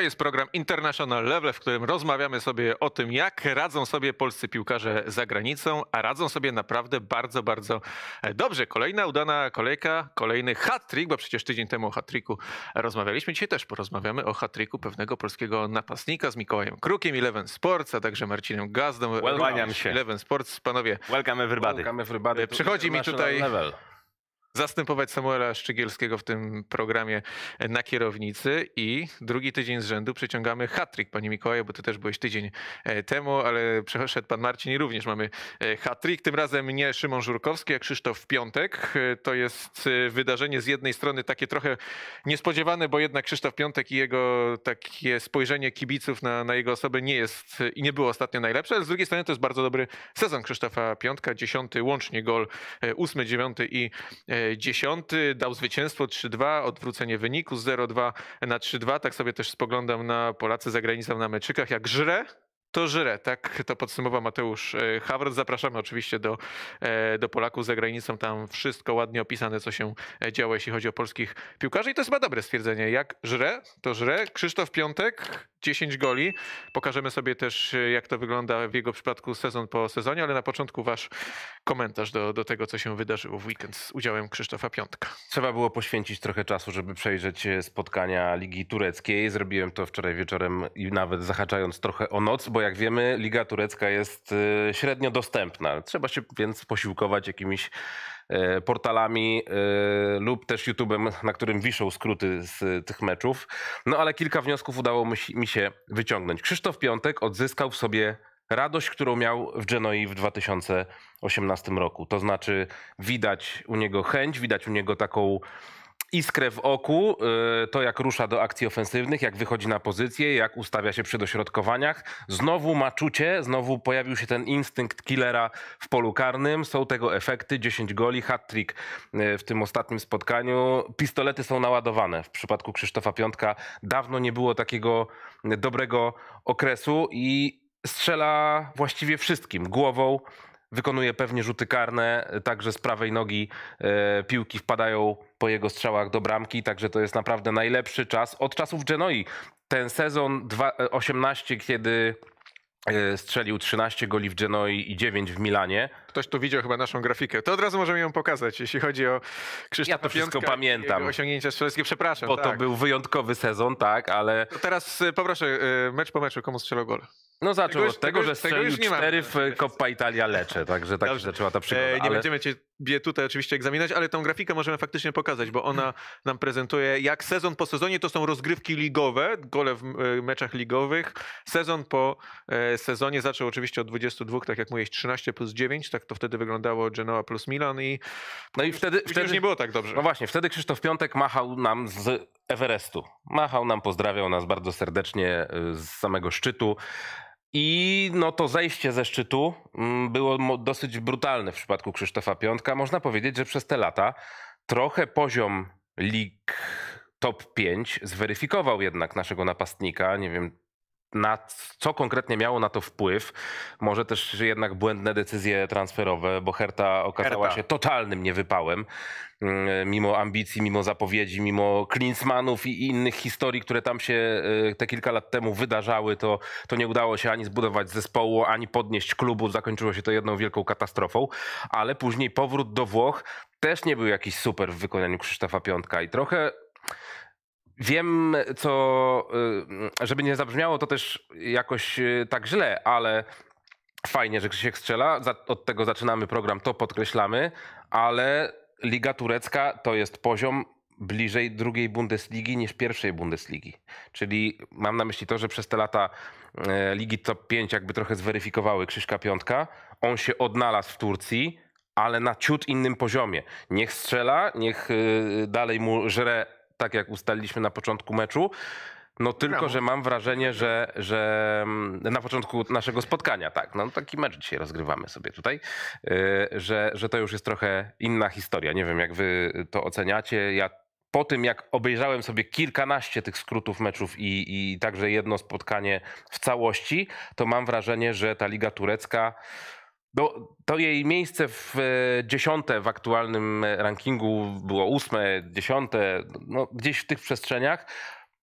To jest program International Level, w którym rozmawiamy sobie o tym, jak radzą sobie polscy piłkarze za granicą, a radzą sobie naprawdę bardzo, bardzo e, dobrze. Kolejna udana kolejka, kolejny hat-trick, bo przecież tydzień temu o hat-tricku rozmawialiśmy. Dzisiaj też porozmawiamy o hat-tricku pewnego polskiego napastnika z Mikołajem Krukiem, Eleven Sports, a także Marcinem Gazdą. Welcome się. Eleven Sports. Panowie, welcome everybody. Welcome everybody e, Przychodzi mi tutaj... Level zastępować Samuela Szczygielskiego w tym programie na kierownicy i drugi tydzień z rzędu przyciągamy hat-trick, panie Mikołaju, bo ty też byłeś tydzień e, temu, ale przeszedł pan Marcin i również mamy e, hat-trick. Tym razem nie Szymon Żurkowski, a Krzysztof Piątek. E, to jest wydarzenie z jednej strony takie trochę niespodziewane, bo jednak Krzysztof Piątek i jego takie spojrzenie kibiców na, na jego osobę nie jest i nie było ostatnio najlepsze, ale z drugiej strony to jest bardzo dobry sezon Krzysztofa Piątka, dziesiąty łącznie gol, ósmy, dziewiąty i dziesiąty, dał zwycięstwo 3-2, odwrócenie wyniku z 0-2 na 3-2. Tak sobie też spoglądam na Polacy za granicą na meczykach, jak żre to żyre, tak to podsumował Mateusz e, Hawrot. Zapraszamy oczywiście do, e, do Polaków za granicą. Tam wszystko ładnie opisane, co się e, działo, jeśli chodzi o polskich piłkarzy. I to jest chyba dobre stwierdzenie. Jak żre, to żre. Krzysztof Piątek, 10 goli. Pokażemy sobie też, jak to wygląda w jego przypadku sezon po sezonie, ale na początku wasz komentarz do, do tego, co się wydarzyło w weekend z udziałem Krzysztofa Piątka. Trzeba było poświęcić trochę czasu, żeby przejrzeć spotkania Ligi Tureckiej. Zrobiłem to wczoraj wieczorem i nawet zahaczając trochę o noc, bo bo jak wiemy, Liga Turecka jest y, średnio dostępna. Trzeba się więc posiłkować jakimiś y, portalami y, lub też YouTube'em, na którym wiszą skróty z tych meczów. No ale kilka wniosków udało mi się wyciągnąć. Krzysztof Piątek odzyskał w sobie radość, którą miał w Genoi w 2018 roku. To znaczy widać u niego chęć, widać u niego taką iskrę w oku, y, to jak rusza do akcji ofensywnych, jak wychodzi na pozycję, jak ustawia się przy dośrodkowaniach. Znowu ma czucie, znowu pojawił się ten instynkt killera w polu karnym. Są tego efekty, 10 goli, hat-trick y, w tym ostatnim spotkaniu. Pistolety są naładowane. W przypadku Krzysztofa Piątka dawno nie było takiego dobrego okresu i strzela właściwie wszystkim. Głową, wykonuje pewnie rzuty karne, także z prawej nogi e, piłki wpadają po jego strzałach do bramki, także to jest naprawdę najlepszy czas od czasów Genoi. Ten sezon 18, e, kiedy e, strzelił 13 goli w Genoi i 9 w Milanie. Ktoś tu widział chyba naszą grafikę. To od razu możemy ją pokazać, jeśli chodzi o Krzysztofa Ja to wszystko Piątka pamiętam. osiągnięcia strzeleckie, przepraszam. Bo tak. to był wyjątkowy sezon, tak, ale... To teraz poproszę, mecz po meczu, komu strzelał gol? No zaczął tego od tego, już, że strzelił tego cztery w Coppa Italia Lecze, także tak Dobrze. zaczęła ta e, przygoda. E, nie ale... będziemy cię tutaj oczywiście egzaminać, ale tą grafikę możemy faktycznie pokazać, bo ona nam prezentuje jak sezon po sezonie, to są rozgrywki ligowe, gole w e, meczach ligowych. Sezon po e, sezonie zaczął oczywiście od 22, tak jak mówiłeś, 13 plus 9, tak to wtedy wyglądało Genoa plus Milan i... No i wtedy, wtedy już nie było tak dobrze. No właśnie, wtedy Krzysztof Piątek machał nam z Everestu. Machał nam, pozdrawiał nas bardzo serdecznie z samego szczytu. I no to zejście ze szczytu mm, było dosyć brutalne w przypadku Krzysztofa Piątka. Można powiedzieć, że przez te lata trochę poziom lig top 5 zweryfikował jednak naszego napastnika. Nie wiem, na co konkretnie miało na to wpływ. Może też jednak błędne decyzje transferowe, bo Herta okazała Herta. się totalnym niewypałem. Mm, mimo ambicji, mimo zapowiedzi, mimo Klinsmanów i innych historii, które tam się y, te kilka lat temu wydarzały, to, to nie udało się ani zbudować zespołu, ani podnieść klubu. Zakończyło się to jedną wielką katastrofą. Ale później powrót do Włoch też nie był jakiś super w wykonaniu Krzysztofa Piątka i trochę Wiem, co, y, żeby nie zabrzmiało to też jakoś y, tak źle, ale fajnie, że Krzysiek strzela. Od tego zaczynamy program, to podkreślamy, ale Liga Turecka to jest poziom bliżej drugiej Bundesligi niż pierwszej Bundesligi. Czyli mam na myśli to, że przez te lata y, Ligi Top 5 jakby trochę zweryfikowały Krzyśka Piątka. On się odnalazł w Turcji, ale na ciut innym poziomie. Niech strzela, niech dalej mu żre tak jak ustaliliśmy na początku meczu. No tylko, że mam wrażenie, że, że mm, na początku naszego spotkania, tak, no taki mecz dzisiaj rozgrywamy sobie tutaj, y, że, że to już jest trochę inna historia. Nie wiem, jak wy to oceniacie. Ja po tym, jak obejrzałem sobie kilkanaście tych skrótów meczów i, i także jedno spotkanie w całości, to mam wrażenie, że ta Liga Turecka no, to jej miejsce w e, dziesiąte w aktualnym rankingu było ósme, dziesiąte, no, gdzieś w tych przestrzeniach.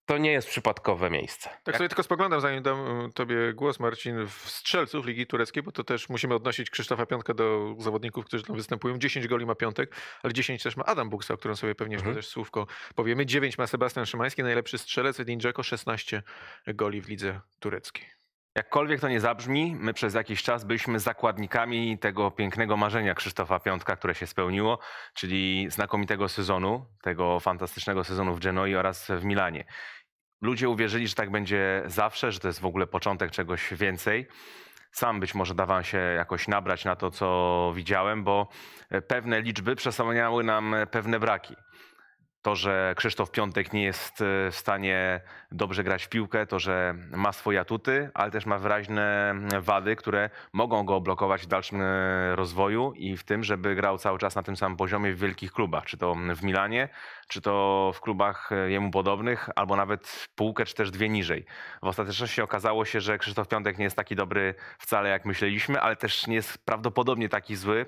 To nie jest przypadkowe miejsce. Tak, tak? sobie tylko spoglądam, zanim dam e, tobie głos, Marcin, w strzelców Ligi Tureckiej, bo to też musimy odnosić Krzysztofa Piątka do zawodników, którzy tam występują. 10 goli ma Piątek, ale 10 też ma Adam Buksa, o którym sobie pewnie mhm. też słówko powiemy. 9 ma Sebastian Szymański, najlepszy strzelec, Edin Dzeko 16 goli w Lidze Tureckiej. Jakkolwiek to nie zabrzmi, my przez jakiś czas byliśmy zakładnikami tego pięknego marzenia Krzysztofa Piątka, które się spełniło, czyli znakomitego sezonu, tego fantastycznego sezonu w Genoi oraz w Milanie. Ludzie uwierzyli, że tak będzie zawsze, że to jest w ogóle początek czegoś więcej. Sam być może dawałem się jakoś nabrać na to, co widziałem, bo pewne liczby przesłaniały nam pewne braki. To, że Krzysztof Piątek nie jest e, w stanie dobrze grać w piłkę, to, że ma swoje atuty, ale też ma wyraźne wady, które mogą go blokować w dalszym e, rozwoju i w tym, żeby grał cały czas na tym samym poziomie w wielkich klubach, czy to w Milanie, czy to w klubach e, jemu podobnych, albo nawet półkę, czy też dwie niżej. W ostateczności okazało się, że Krzysztof Piątek nie jest taki dobry wcale, jak myśleliśmy, ale też nie jest prawdopodobnie taki zły,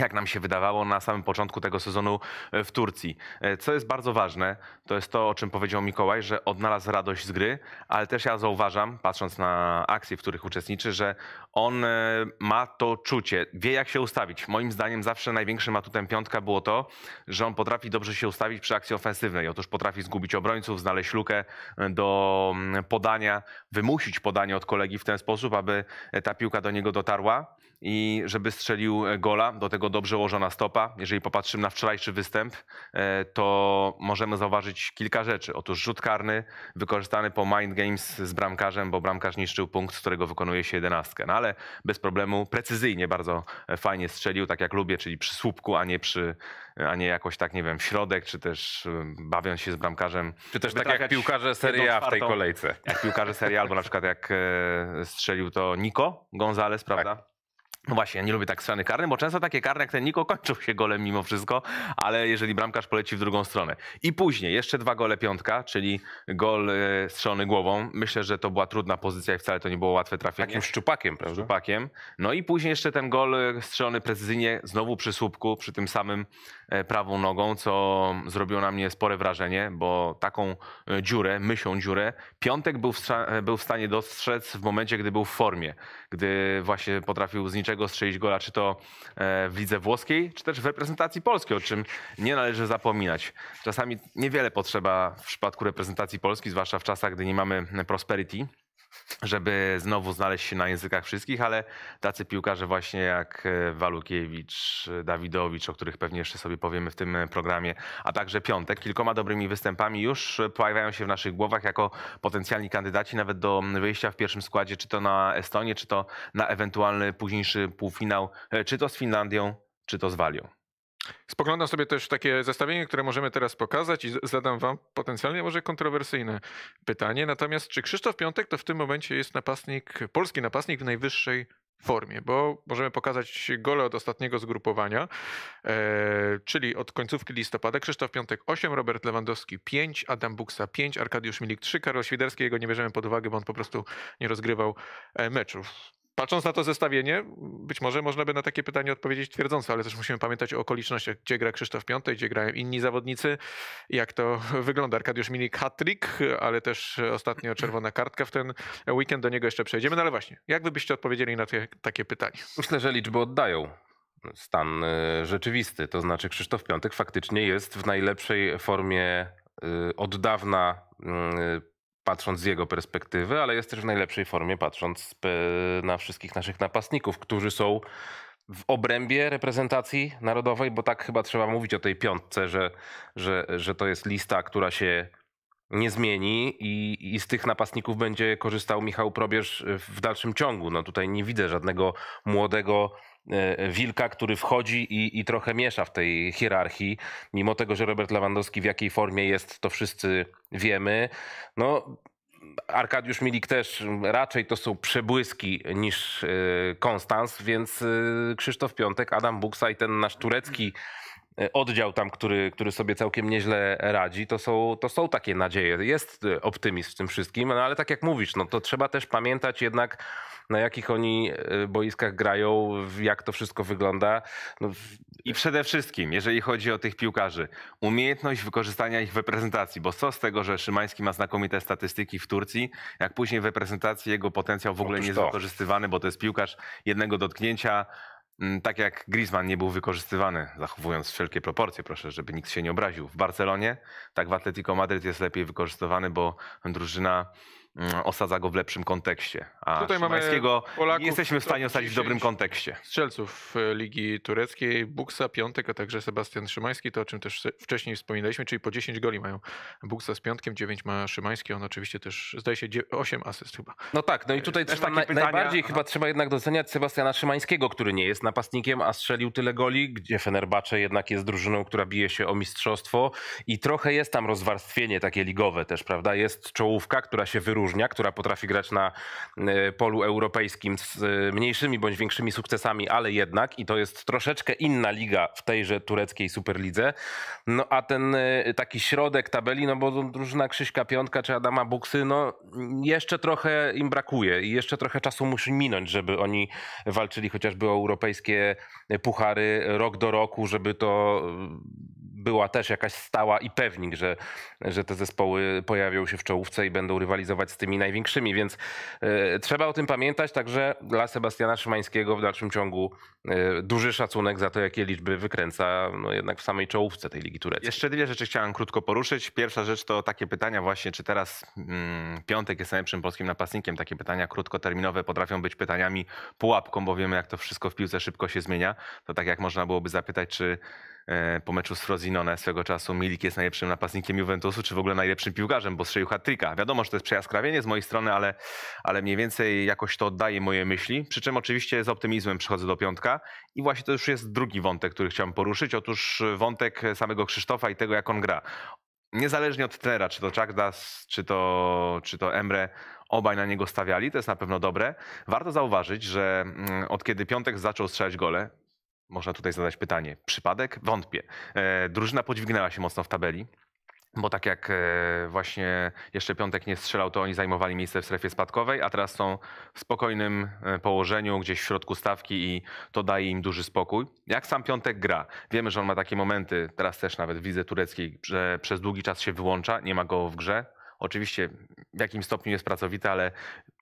jak nam się wydawało na samym początku tego sezonu e, w Turcji. E, co jest bardzo ważne, to jest to, o czym powiedział Mikołaj, że odnalazł radość z gry, ale też ja zauważam, patrząc na akcje, w których uczestniczy, że on e, ma to czucie, wie jak się ustawić. Moim zdaniem zawsze największym atutem piątka było to, że on potrafi dobrze się ustawić przy akcji ofensywnej. Otóż potrafi zgubić obrońców, znaleźć lukę do mm, podania, wymusić podanie od kolegi w ten sposób, aby ta piłka do niego dotarła i żeby strzelił gola do tego dobrze ułożona stopa. Jeżeli popatrzymy na wczorajszy występ, e, to możemy zauważyć kilka rzeczy. Otóż rzut karny wykorzystany po Mind Games z bramkarzem, bo bramkarz niszczył punkt, z którego wykonuje się jedenastkę. No ale bez problemu, precyzyjnie bardzo e, fajnie strzelił, tak jak lubię, czyli przy słupku, a nie przy e, a nie jakoś tak, nie wiem, w środek, czy też bawiąc się z bramkarzem. Czy też tak jak piłkarze Serie A w tej kolejce. Jak piłkarze Serie albo na przykład jak strzelił to Nico Gonzalez, prawda? Tak no właśnie, ja nie lubię tak strzelany karny, bo często takie karne jak ten Niko kończą się golem mimo wszystko, ale jeżeli bramkarz poleci w drugą stronę. I później jeszcze dwa gole piątka, czyli gol e, strzelony głową. Myślę, że to była trudna pozycja i wcale to nie było łatwe trafienie. Takim szczupakiem, prawda? Szczupakiem. No i później jeszcze ten gol e, strzelony precyzyjnie, znowu przy słupku, przy tym samym E, prawą nogą, co zrobiło na mnie spore wrażenie, bo taką e, dziurę, mysią dziurę, Piątek był w, e, był w stanie dostrzec w momencie, gdy był w formie, gdy właśnie potrafił z niczego strzelić gola, czy to w lidze włoskiej, czy też w reprezentacji polskiej, o czym nie należy zapominać. Czasami niewiele potrzeba w przypadku reprezentacji Polski, zwłaszcza w czasach, gdy nie mamy prosperity, żeby znowu znaleźć się na językach wszystkich, ale tacy piłkarze właśnie jak e, Walukiewicz, e, Dawidowicz, o których pewnie jeszcze sobie powiemy w tym e, programie, a także Piątek, kilkoma dobrymi występami już pojawiają się w naszych głowach jako potencjalni kandydaci nawet do wyjścia w pierwszym składzie, czy to na Estonię, czy to na ewentualny późniejszy półfinał, czy to z Finlandią, czy to z Walią. Spoglądam sobie też takie zestawienie, które możemy teraz pokazać i zadam wam potencjalnie może kontrowersyjne pytanie. Natomiast czy Krzysztof Piątek to w tym momencie jest napastnik, polski napastnik w najwyższej formie, bo możemy pokazać gole od ostatniego zgrupowania, e, czyli od końcówki listopada. Krzysztof Piątek 8, Robert Lewandowski 5, Adam Buksa 5, Arkadiusz Milik 3, Karol Świderski, jego nie bierzemy pod uwagę, bo on po prostu nie rozgrywał e, meczów. Patrząc na to zestawienie, być może można by na takie pytanie odpowiedzieć twierdząco, ale też musimy pamiętać o okolicznościach, gdzie gra Krzysztof Piątek, gdzie grają inni zawodnicy, jak to wygląda. Arkadiusz Milik hat-trick, ale też ostatnio czerwona kartka w ten weekend, do niego jeszcze przejdziemy. No ale właśnie, jak wy byście odpowiedzieli na te, takie pytanie? Myślę, że liczby oddają stan y, rzeczywisty, to znaczy Krzysztof Piątek faktycznie jest w najlepszej formie y, od dawna y, patrząc z jego perspektywy, ale jest też w najlepszej formie patrząc na wszystkich naszych napastników, którzy są w obrębie reprezentacji narodowej, bo tak chyba trzeba mówić o tej piątce, że, że, że to jest lista, która się nie zmieni i, i z tych napastników będzie korzystał Michał Probierz w dalszym ciągu. No tutaj nie widzę żadnego młodego E, wilka, który wchodzi i, i trochę miesza w tej hierarchii. Mimo tego, że Robert Lewandowski w jakiej formie jest, to wszyscy wiemy. No, Arkadiusz Milik też raczej to są przebłyski niż e, Konstans, więc e, Krzysztof Piątek, Adam Buksa i ten nasz turecki oddział tam, który, który sobie całkiem nieźle radzi, to są, to są takie nadzieje. Jest optymizm w tym wszystkim, no ale tak jak mówisz, no to trzeba też pamiętać jednak na jakich oni e, boiskach grają, jak to wszystko wygląda. No, I przede wszystkim, jeżeli chodzi o tych piłkarzy, umiejętność wykorzystania ich w reprezentacji, bo co z tego, że Szymański ma znakomite statystyki w Turcji, jak później w reprezentacji jego potencjał w ogóle nie jest wykorzystywany, bo to jest piłkarz jednego dotknięcia, mm, tak jak Griezmann nie był wykorzystywany, zachowując wszelkie proporcje, proszę, żeby nikt się nie obraził. W Barcelonie, tak w Atletico Madryt jest lepiej wykorzystywany, bo drużyna Mm, osadza go w lepszym kontekście. A Tutaj Szymańskiego Polaków, nie jesteśmy w stanie osadzić w dobrym kontekście. Strzelców e, Ligi Tureckiej, Buksa, Piątek, a także Sebastian Szymański, to o czym też wcześniej wspominaliśmy, czyli po 10 goli mają Buksa z Piątkiem, 9 ma Szymański, on oczywiście też zdaje się 8 asyst chyba. No tak, no i tutaj e, też na, najbardziej chyba trzeba jednak doceniać Sebastiana Szymańskiego, który nie jest napastnikiem, a strzelił tyle goli, gdzie Fenerbahce jednak jest drużyną, która bije się o mistrzostwo i trochę jest tam rozwarstwienie takie ligowe też, prawda? Jest czołówka, która się wyróżnia Różnia, która potrafi grać na y, polu europejskim z y, mniejszymi bądź większymi sukcesami, ale jednak i to jest troszeczkę inna liga w tejże tureckiej Superlidze. No a ten y, taki środek tabeli, no bo drużyna Krzyśka Piątka czy Adama Buksy, no jeszcze trochę im brakuje i jeszcze trochę czasu musi minąć, żeby oni walczyli chociażby o europejskie puchary rok do roku, żeby to była też jakaś stała i pewnik, że, że te zespoły pojawią się w czołówce i będą rywalizować z tymi największymi, więc e, trzeba o tym pamiętać. Także dla Sebastiana Szymańskiego w dalszym ciągu e, duży szacunek za to, jakie liczby wykręca no jednak w samej czołówce tej Ligi Tureckiej. Jeszcze dwie rzeczy chciałem krótko poruszyć. Pierwsza rzecz to takie pytania właśnie, czy teraz mm, Piątek jest najlepszym polskim napastnikiem. Takie pytania krótkoterminowe potrafią być pytaniami pułapką, bo wiemy jak to wszystko w piłce szybko się zmienia. To tak jak można byłoby zapytać, czy E, po meczu z Frozinone swego czasu Milik jest najlepszym napastnikiem Juventusu, czy w ogóle najlepszym piłkarzem, bo strzelił hat -tricka. Wiadomo, że to jest przejaskrawienie z mojej strony, ale, ale mniej więcej jakoś to oddaje moje myśli. Przy czym oczywiście z optymizmem przychodzę do piątka i właśnie to już jest drugi wątek, który chciałem poruszyć. Otóż wątek samego Krzysztofa i tego, jak on gra. Niezależnie od trenera, czy to Czakdas, czy to, czy to Emre, obaj na niego stawiali, to jest na pewno dobre. Warto zauważyć, że mm, od kiedy Piątek zaczął strzelać gole, można tutaj zadać pytanie. Przypadek? Wątpię. E, drużyna podźwignęła się mocno w tabeli. Bo tak jak e, właśnie jeszcze piątek nie strzelał, to oni zajmowali miejsce w strefie spadkowej, a teraz są w spokojnym e, położeniu, gdzieś w środku stawki i to daje im duży spokój. Jak sam piątek gra? Wiemy, że on ma takie momenty, teraz też nawet widzę tureckiej, że przez długi czas się wyłącza, nie ma go w grze. Oczywiście w jakim stopniu jest pracowity, ale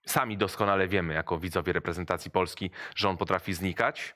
sami doskonale wiemy jako widzowie reprezentacji Polski, że on potrafi znikać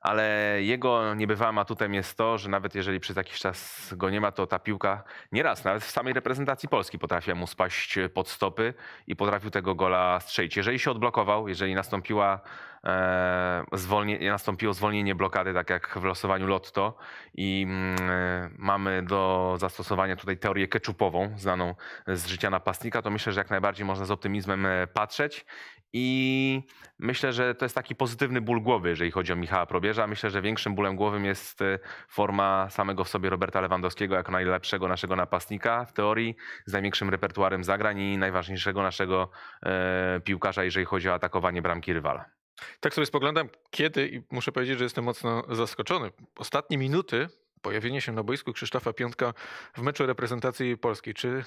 ale jego niebywałym atutem jest to, że nawet jeżeli przez jakiś czas go nie ma, to ta piłka nieraz, nawet w samej reprezentacji Polski potrafiła mu spaść pod stopy i potrafił tego gola strzelić. Jeżeli się odblokował, jeżeli nastąpiła e, zwolnie, nastąpiło zwolnienie blokady, tak jak w losowaniu lotto i mm, e, mamy do zastosowania tutaj teorię keczupową, znaną z życia napastnika, to myślę, że jak najbardziej można z optymizmem e, patrzeć i myślę, że to jest taki pozytywny ból głowy, jeżeli chodzi o Michała Probierza. Myślę, że większym bólem głowym jest y, forma samego w sobie Roberta Lewandowskiego jako najlepszego naszego napastnika w teorii, z największym repertuarem zagrań i najważniejszego naszego e, piłkarza, jeżeli chodzi o atakowanie bramki rywala. Tak sobie spoglądam kiedy i muszę powiedzieć, że jestem mocno zaskoczony. Ostatnie minuty pojawienie się na boisku Krzysztofa Piątka w meczu reprezentacji polskiej. Czy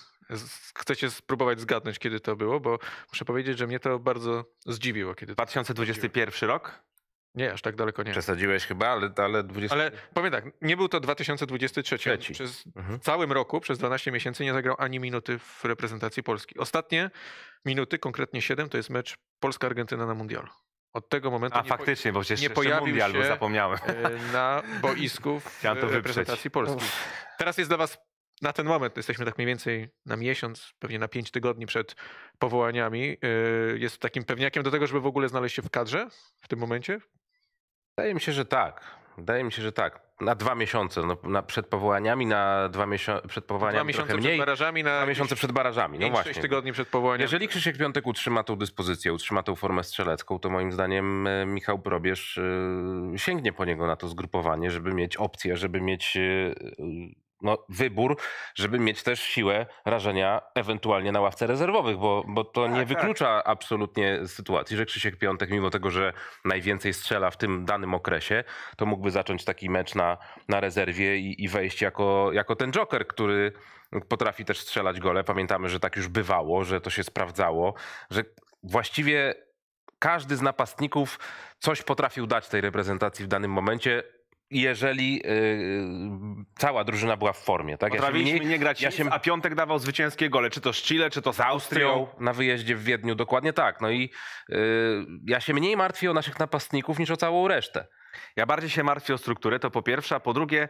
chcecie spróbować zgadnąć, kiedy to było? Bo muszę powiedzieć, że mnie to bardzo zdziwiło. Kiedy 2021 zdziwiło. rok? Nie, aż tak daleko nie. Przesadziłeś chyba, ale... Ale, 20... ale powiem tak, nie był to 2023. Trzeci. Przez mhm. całym roku, przez 12 miesięcy nie zagrał ani minuty w reprezentacji Polski. Ostatnie minuty, konkretnie 7, to jest mecz Polska-Argentyna na Mundialu. Od tego momentu A, nie faktycznie, po, bo przecież nie pojawił mundial, się bo zapomniałem. E, na boisku w Chciałem to reprezentacji Polski. Teraz jest dla was na ten moment, jesteśmy tak mniej więcej na miesiąc, pewnie na pięć tygodni przed powołaniami. E, jest takim pewniakiem do tego, żeby w ogóle znaleźć się w kadrze w tym momencie? Wydaje mi się, że tak. Wydaje mi się, że tak. Na dwa miesiące, no, na przed powołaniami, na dwa, miesią- przed powołaniami dwa miesiące mniej, przed barażami, na dwa miesiące przed barażami. No właśnie. tygodni przed powołaniami. Jeżeli Krzysiek Piątek utrzyma tą dyspozycję, utrzyma tą formę strzelecką, to moim zdaniem e, Michał Probierz e, sięgnie po niego na to zgrupowanie, żeby mieć opcję, żeby mieć e, no, wybór, żeby mieć też siłę rażenia ewentualnie na ławce rezerwowych, bo, bo to tak, nie tak. wyklucza tak. absolutnie sytuacji, że Krzysiek Piątek, mimo tego, że najwięcej strzela w tym danym okresie, to mógłby zacząć taki mecz na, na rezerwie i, i wejść jako, jako ten joker, który potrafi też strzelać gole. Pamiętamy, że tak już bywało, że to się sprawdzało, że właściwie każdy z napastników coś potrafił dać tej reprezentacji w danym momencie, jeżeli yy, cała drużyna była w formie. Tak? Potrawiliśmy ja się nie grać ja się... a Piątek dawał zwycięskie gole, czy to z Chile, czy to z Austrią. Na wyjeździe w Wiedniu, dokładnie tak. No i yy, ja się mniej martwię o naszych napastników niż o całą resztę. Ja bardziej się martwię o strukturę, to po pierwsze, a po drugie,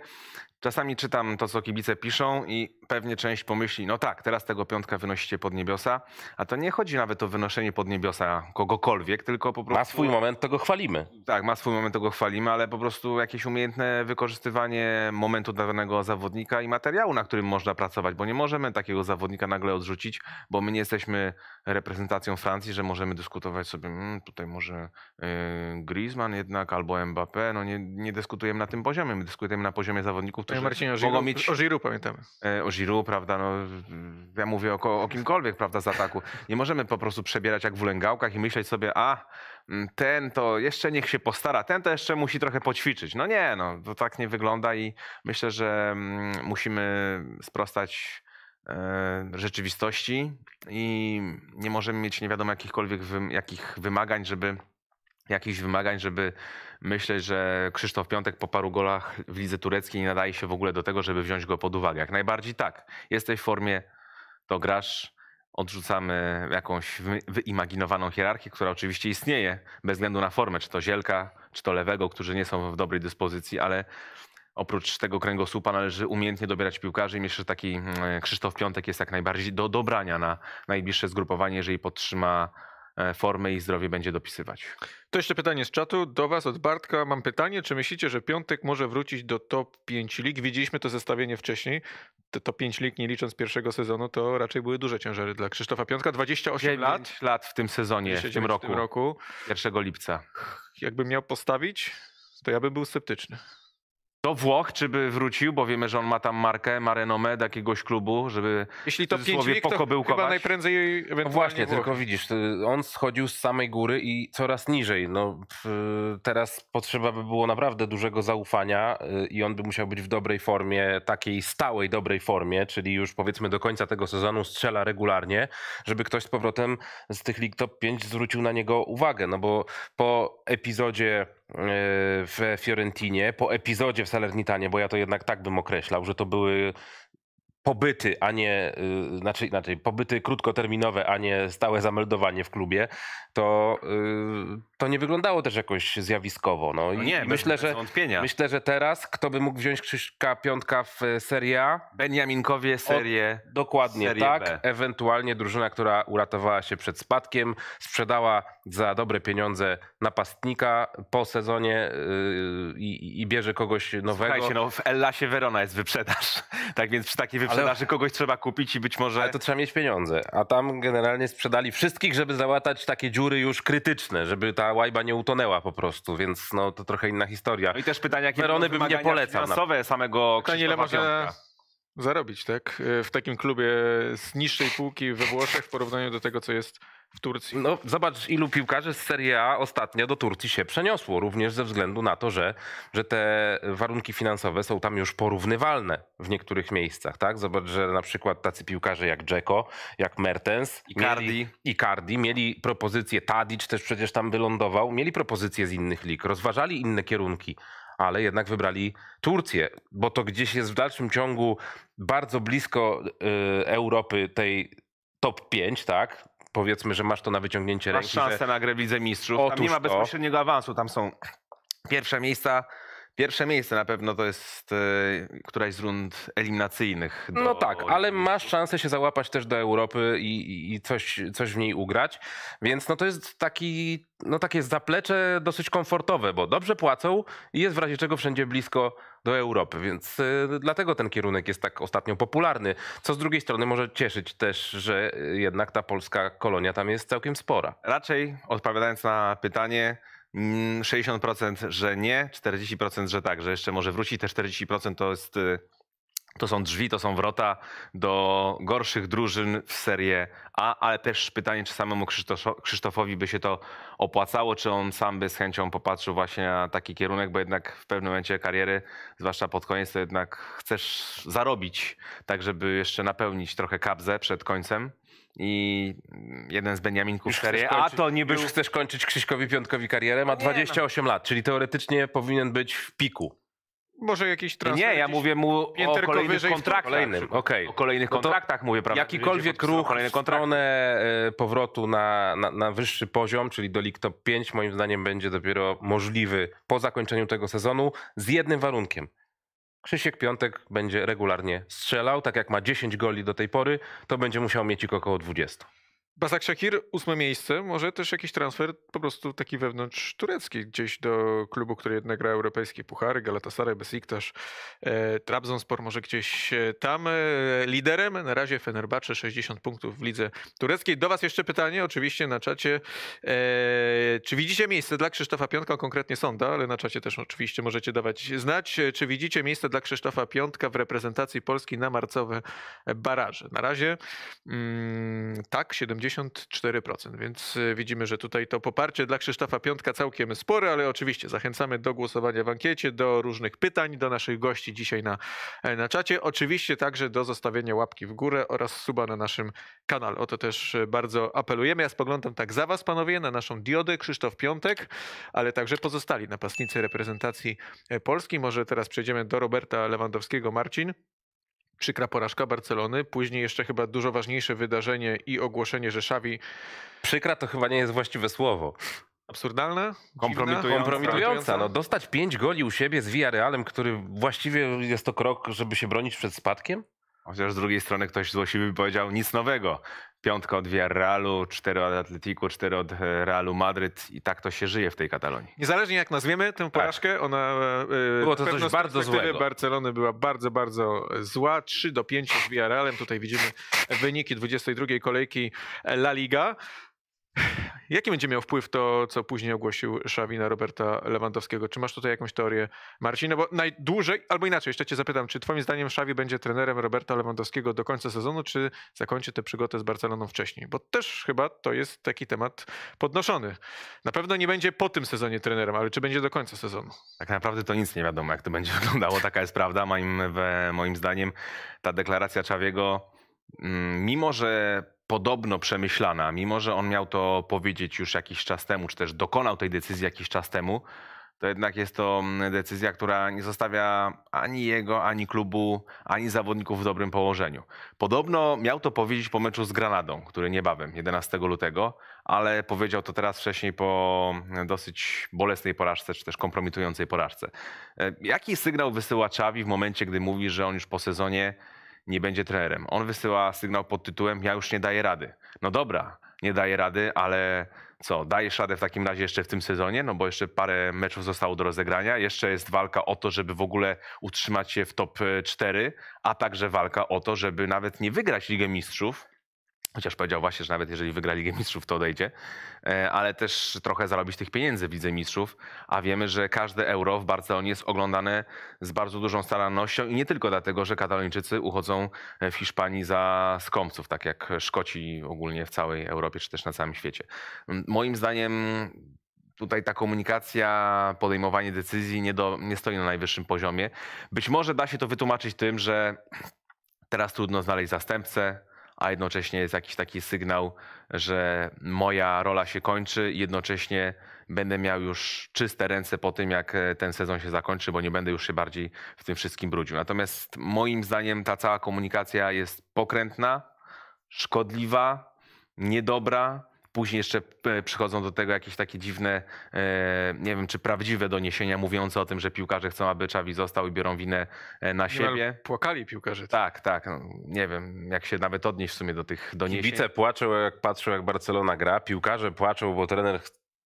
Czasami czytam to, co kibice piszą i pewnie część pomyśli, no tak, teraz tego piątka wynosicie pod niebiosa, a to nie chodzi nawet o wynoszenie pod niebiosa kogokolwiek, tylko po prostu... Ma swój moment, tego chwalimy. Tak, ma swój moment, tego chwalimy, ale po prostu jakieś umiejętne wykorzystywanie momentu danego zawodnika i materiału, na którym można pracować, bo nie możemy takiego zawodnika nagle odrzucić, bo my nie jesteśmy reprezentacją Francji, że możemy dyskutować sobie, hmm, tutaj może yy, Griezmann jednak albo Mbappé, no nie, nie dyskutujemy na tym poziomie, my dyskutujemy na poziomie zawodników, Marcinie, o Giroud, mogą mieć... o pamiętamy. E, o prawda, no, ja mówię o, o kimkolwiek, prawda, z ataku. Nie możemy po prostu przebierać jak w ulęgałkach i myśleć sobie, a ten to jeszcze niech się postara, ten to jeszcze musi trochę poćwiczyć. No nie, no, to tak nie wygląda i myślę, że musimy sprostać e, rzeczywistości i nie możemy mieć nie wiadomo jakichkolwiek jakich wymagań, żeby jakichś wymagań, żeby myśleć, że Krzysztof Piątek po paru golach w lidze tureckiej nie nadaje się w ogóle do tego, żeby wziąć go pod uwagę. Jak najbardziej tak. Jesteś w formie, to grasz, odrzucamy jakąś wyimaginowaną hierarchię, która oczywiście istnieje bez względu na formę, czy to Zielka, czy to Lewego, którzy nie są w dobrej dyspozycji, ale oprócz tego kręgosłupa należy umiejętnie dobierać piłkarzy i myślę, że taki mm, Krzysztof Piątek jest jak najbardziej do dobrania na najbliższe zgrupowanie, jeżeli podtrzyma E, formy i zdrowie będzie dopisywać. To jeszcze pytanie z czatu. Do Was od Bartka mam pytanie. Czy myślicie, że piątek może wrócić do top 5 lig? Widzieliśmy to zestawienie wcześniej. Te top 5 lig, nie licząc pierwszego sezonu, to raczej były duże ciężary dla Krzysztofa Piątka. 28 lat. lat w tym sezonie, w tym roku. 1 lipca. Jakby miał postawić, to ja bym był sceptyczny do Włoch, czy by wrócił, bo wiemy, że on ma tam markę, ma renomę do jakiegoś klubu, żeby Jeśli to pięć lig, to chyba najprędzej ewentualnie no Właśnie, Włoch. tylko widzisz, y, on schodził z samej góry i coraz niżej. No, y, teraz potrzeba by było naprawdę dużego zaufania y, i on by musiał być w dobrej formie, takiej stałej dobrej formie, czyli już powiedzmy do końca tego sezonu strzela regularnie, żeby ktoś z powrotem z tych lig top 5 zwrócił na niego uwagę, no bo po epizodzie E, w Fiorentinie, po epizodzie w Salernitanie, bo ja to jednak tak bym określał, że to były pobyty, a nie, y, znaczy inaczej, pobyty krótkoterminowe, a nie stałe zameldowanie w klubie, to, y, to nie wyglądało też jakoś zjawiskowo. No, no nie, bez, myślę, bez że, wątpienia. Myślę, że teraz kto by mógł wziąć Krzyśka Piątka w e, Serie A? Beniaminkowie serię Dokładnie, tak. B. Ewentualnie drużyna, która uratowała się przed spadkiem, sprzedała za dobre pieniądze napastnika po sezonie y, i, i bierze kogoś nowego. Słuchajcie, no w Ellasie Verona jest wyprzedaż. Tak więc przy takiej wyprzedaży ale... kogoś trzeba kupić i być może... Ale to trzeba mieć pieniądze. A tam generalnie sprzedali wszystkich, żeby załatać takie dziury już krytyczne, żeby ta łajba nie utonęła po prostu, więc no to trochę inna historia. No i też pytanie, jakie Verony bym nie polecał. finansowe samego Krzysztofa zarobić, tak? Y, w takim klubie z niższej półki we Włoszech w porównaniu do tego, co jest w Turcji. No, zobacz, ilu piłkarzy z Serie A ostatnio do Turcji się przeniosło, również ze względu na to, że, że te warunki finansowe są tam już porównywalne w niektórych miejscach. Tak? Zobacz, że na przykład tacy piłkarze jak Dzeko, jak Mertens, Cardi, Mieli, mieli propozycje, Tadic też przecież tam wylądował, mieli propozycje z innych lig, rozważali inne kierunki ale jednak wybrali Turcję, bo to gdzieś jest w dalszym ciągu bardzo blisko y, Europy tej top 5, tak? powiedzmy, że masz to na wyciągnięcie masz ręki. Masz szansę że... na grę widzę Mistrzów. Otóż tam nie ma bezpośredniego awansu, tam są pierwsze miejsca Pierwsze miejsce na pewno to jest y, któraś z rund eliminacyjnych. No do... No tak, ale masz szansę się załapać też do Europy i, i, coś, coś w niej ugrać. Więc no to jest taki, no takie zaplecze dosyć komfortowe, bo dobrze płacą i jest w razie czego wszędzie blisko do Europy, więc e, dlatego ten kierunek jest tak ostatnio popularny. Co z drugiej strony może cieszyć też, że jednak ta polska kolonia tam jest całkiem spora. Raczej odpowiadając na pytanie, 60%, mm, że nie, 40%, że tak, że jeszcze może wróci. Te 40% to jest y, to są drzwi, to są wrota do gorszych drużyn w Serie A, ale też pytanie, czy samemu Krzysztofowi by się to opłacało, czy on sam by z chęcią popatrzył właśnie na taki kierunek, bo jednak w pewnym momencie kariery, zwłaszcza pod koniec, to jednak chcesz zarobić, tak żeby jeszcze napełnić trochę kabzę przed końcem i mm, jeden z Beniaminków karierę. A to nie był... Już chcesz kończyć Krzyśkowi Piątkowi karierę, ma 28 no. lat, czyli teoretycznie powinien być w piku. Może jakiś transfer. Nie, ja mówię mu o kolejnych kontraktach. Kolejnym, no okay. O no kolejnych no kontraktach mówię, prawda? Jakikolwiek ruch w stronę tak. e, powrotu na, na, na, wyższy poziom, czyli do League Top 5 moim zdaniem będzie dopiero możliwy po zakończeniu tego sezonu z jednym warunkiem – Krzysiek Piątek będzie regularnie strzelał, tak jak ma 10 goli do tej pory, to będzie musiał mieć ich około 20. Basak Shakir, ósme miejsce. Może też jakiś transfer po prostu taki wewnątrz turecki, gdzieś do klubu, który jednak gra europejskie puchary, Galatasaray, Besiktas, e, Trabzonspor może gdzieś e, tam. E, liderem na razie Fenerbacze, 60 punktów w lidze tureckiej. Do was jeszcze pytanie, oczywiście na czacie. E, czy widzicie miejsce dla Krzysztofa Piątka, konkretnie Sonda, ale na czacie też oczywiście możecie dawać znać. E, czy widzicie miejsce dla Krzysztofa Piątka w reprezentacji Polski na marcowe baraże? Na razie mm, tak, 70 74%, więc y, widzimy, że tutaj to poparcie dla Krzysztofa Piątka całkiem spore, ale oczywiście zachęcamy do głosowania w ankiecie, do różnych pytań, do naszych gości dzisiaj na, e, na czacie. Oczywiście także do zostawienia łapki w górę oraz suba na naszym kanale. O to też y, bardzo apelujemy. Ja spoglądam tak za was, panowie, na naszą diodę Krzysztof Piątek, ale także pozostali napastnicy reprezentacji e, Polski. Może teraz przejdziemy do Roberta Lewandowskiego. Marcin, przykra porażka Barcelony, później jeszcze chyba dużo ważniejsze wydarzenie i ogłoszenie, że Szawi. Przykra to chyba nie jest właściwe słowo. Absurdalne? Kompromitująca. Kompromitująca. No. no, dostać pięć goli u siebie z Villarrealem, który właściwie jest to krok, żeby się bronić przed spadkiem? Chociaż z drugiej strony ktoś złośliwy by powiedział nic nowego. Piątka od Villarrealu, cztery od Atletiku, cztery od e, Realu Madryt i tak to się żyje w tej Katalonii. Niezależnie jak nazwiemy tę tak. porażkę, tak. ona e, e, Było to coś bardzo złego. Barcelony była bardzo, bardzo zła. 3 do 5 z Villarrealem. Tutaj widzimy wyniki 22 kolejki La Liga. Jaki będzie miał wpływ to, co później ogłosił Szawi na Roberta Lewandowskiego? Czy masz tutaj jakąś teorię, Marcin? No bo najdłużej, albo inaczej, jeszcze cię zapytam, czy twoim zdaniem Szawi będzie trenerem Roberta Lewandowskiego do końca sezonu, czy zakończy tę przygodę z Barceloną wcześniej? Bo też chyba to jest taki temat podnoszony. Na pewno nie będzie po tym sezonie trenerem, ale czy będzie do końca sezonu? Tak naprawdę to nic nie wiadomo, jak to będzie wyglądało. Taka jest prawda. Moim, moim zdaniem ta deklaracja Szawiego, mm, mimo że podobno przemyślana, mimo że on miał to powiedzieć już jakiś czas temu, czy też dokonał tej decyzji jakiś czas temu, to jednak jest to mm, decyzja, która nie zostawia ani jego, ani klubu, ani zawodników w dobrym położeniu. Podobno miał to powiedzieć po meczu z Granadą, który niebawem, 11 lutego, ale powiedział to teraz wcześniej po mm, dosyć bolesnej porażce, czy też kompromitującej porażce. E, jaki sygnał wysyła Czawi w momencie, gdy mówi, że on już po sezonie nie będzie trenerem. On wysyła sygnał pod tytułem: Ja już nie daję rady. No dobra, nie daję rady, ale co, dajesz radę w takim razie jeszcze w tym sezonie, no bo jeszcze parę meczów zostało do rozegrania, jeszcze jest walka o to, żeby w ogóle utrzymać się w top 4, e, a także walka o to, żeby nawet nie wygrać Ligę Mistrzów, Chociaż powiedział właśnie, że nawet jeżeli wygra Ligę Mistrzów, to odejdzie, e, ale też trochę zarobić tych pieniędzy widzę Mistrzów, a wiemy, że każde euro w Barcelonie jest oglądane z bardzo dużą starannością i nie tylko dlatego, że Katalończycy uchodzą e, w Hiszpanii za skąpców, tak jak Szkoci ogólnie w całej Europie czy też na całym świecie. Moim zdaniem tutaj ta komunikacja, podejmowanie decyzji nie, do, nie stoi na najwyższym poziomie. Być może da się to wytłumaczyć tym, że teraz trudno znaleźć zastępcę, a jednocześnie jest jakiś taki sygnał, że moja rola się kończy, jednocześnie będę miał już czyste ręce po tym, jak e, ten sezon się zakończy, bo nie będę już się bardziej w tym wszystkim brudził. Natomiast moim zdaniem ta cała komunikacja jest pokrętna, szkodliwa, niedobra Później jeszcze e, przychodzą do tego jakieś takie dziwne, e, nie wiem, czy prawdziwe doniesienia mówiące o tym, że piłkarze chcą, aby Czawi został i biorą winę e, na siebie. Płakali piłkarze. Tak, tak. No, nie wiem, jak się nawet odnieść w sumie do tych doniesień. Kibice płaczą, jak patrzą, jak Barcelona gra. Piłkarze płaczą, bo trener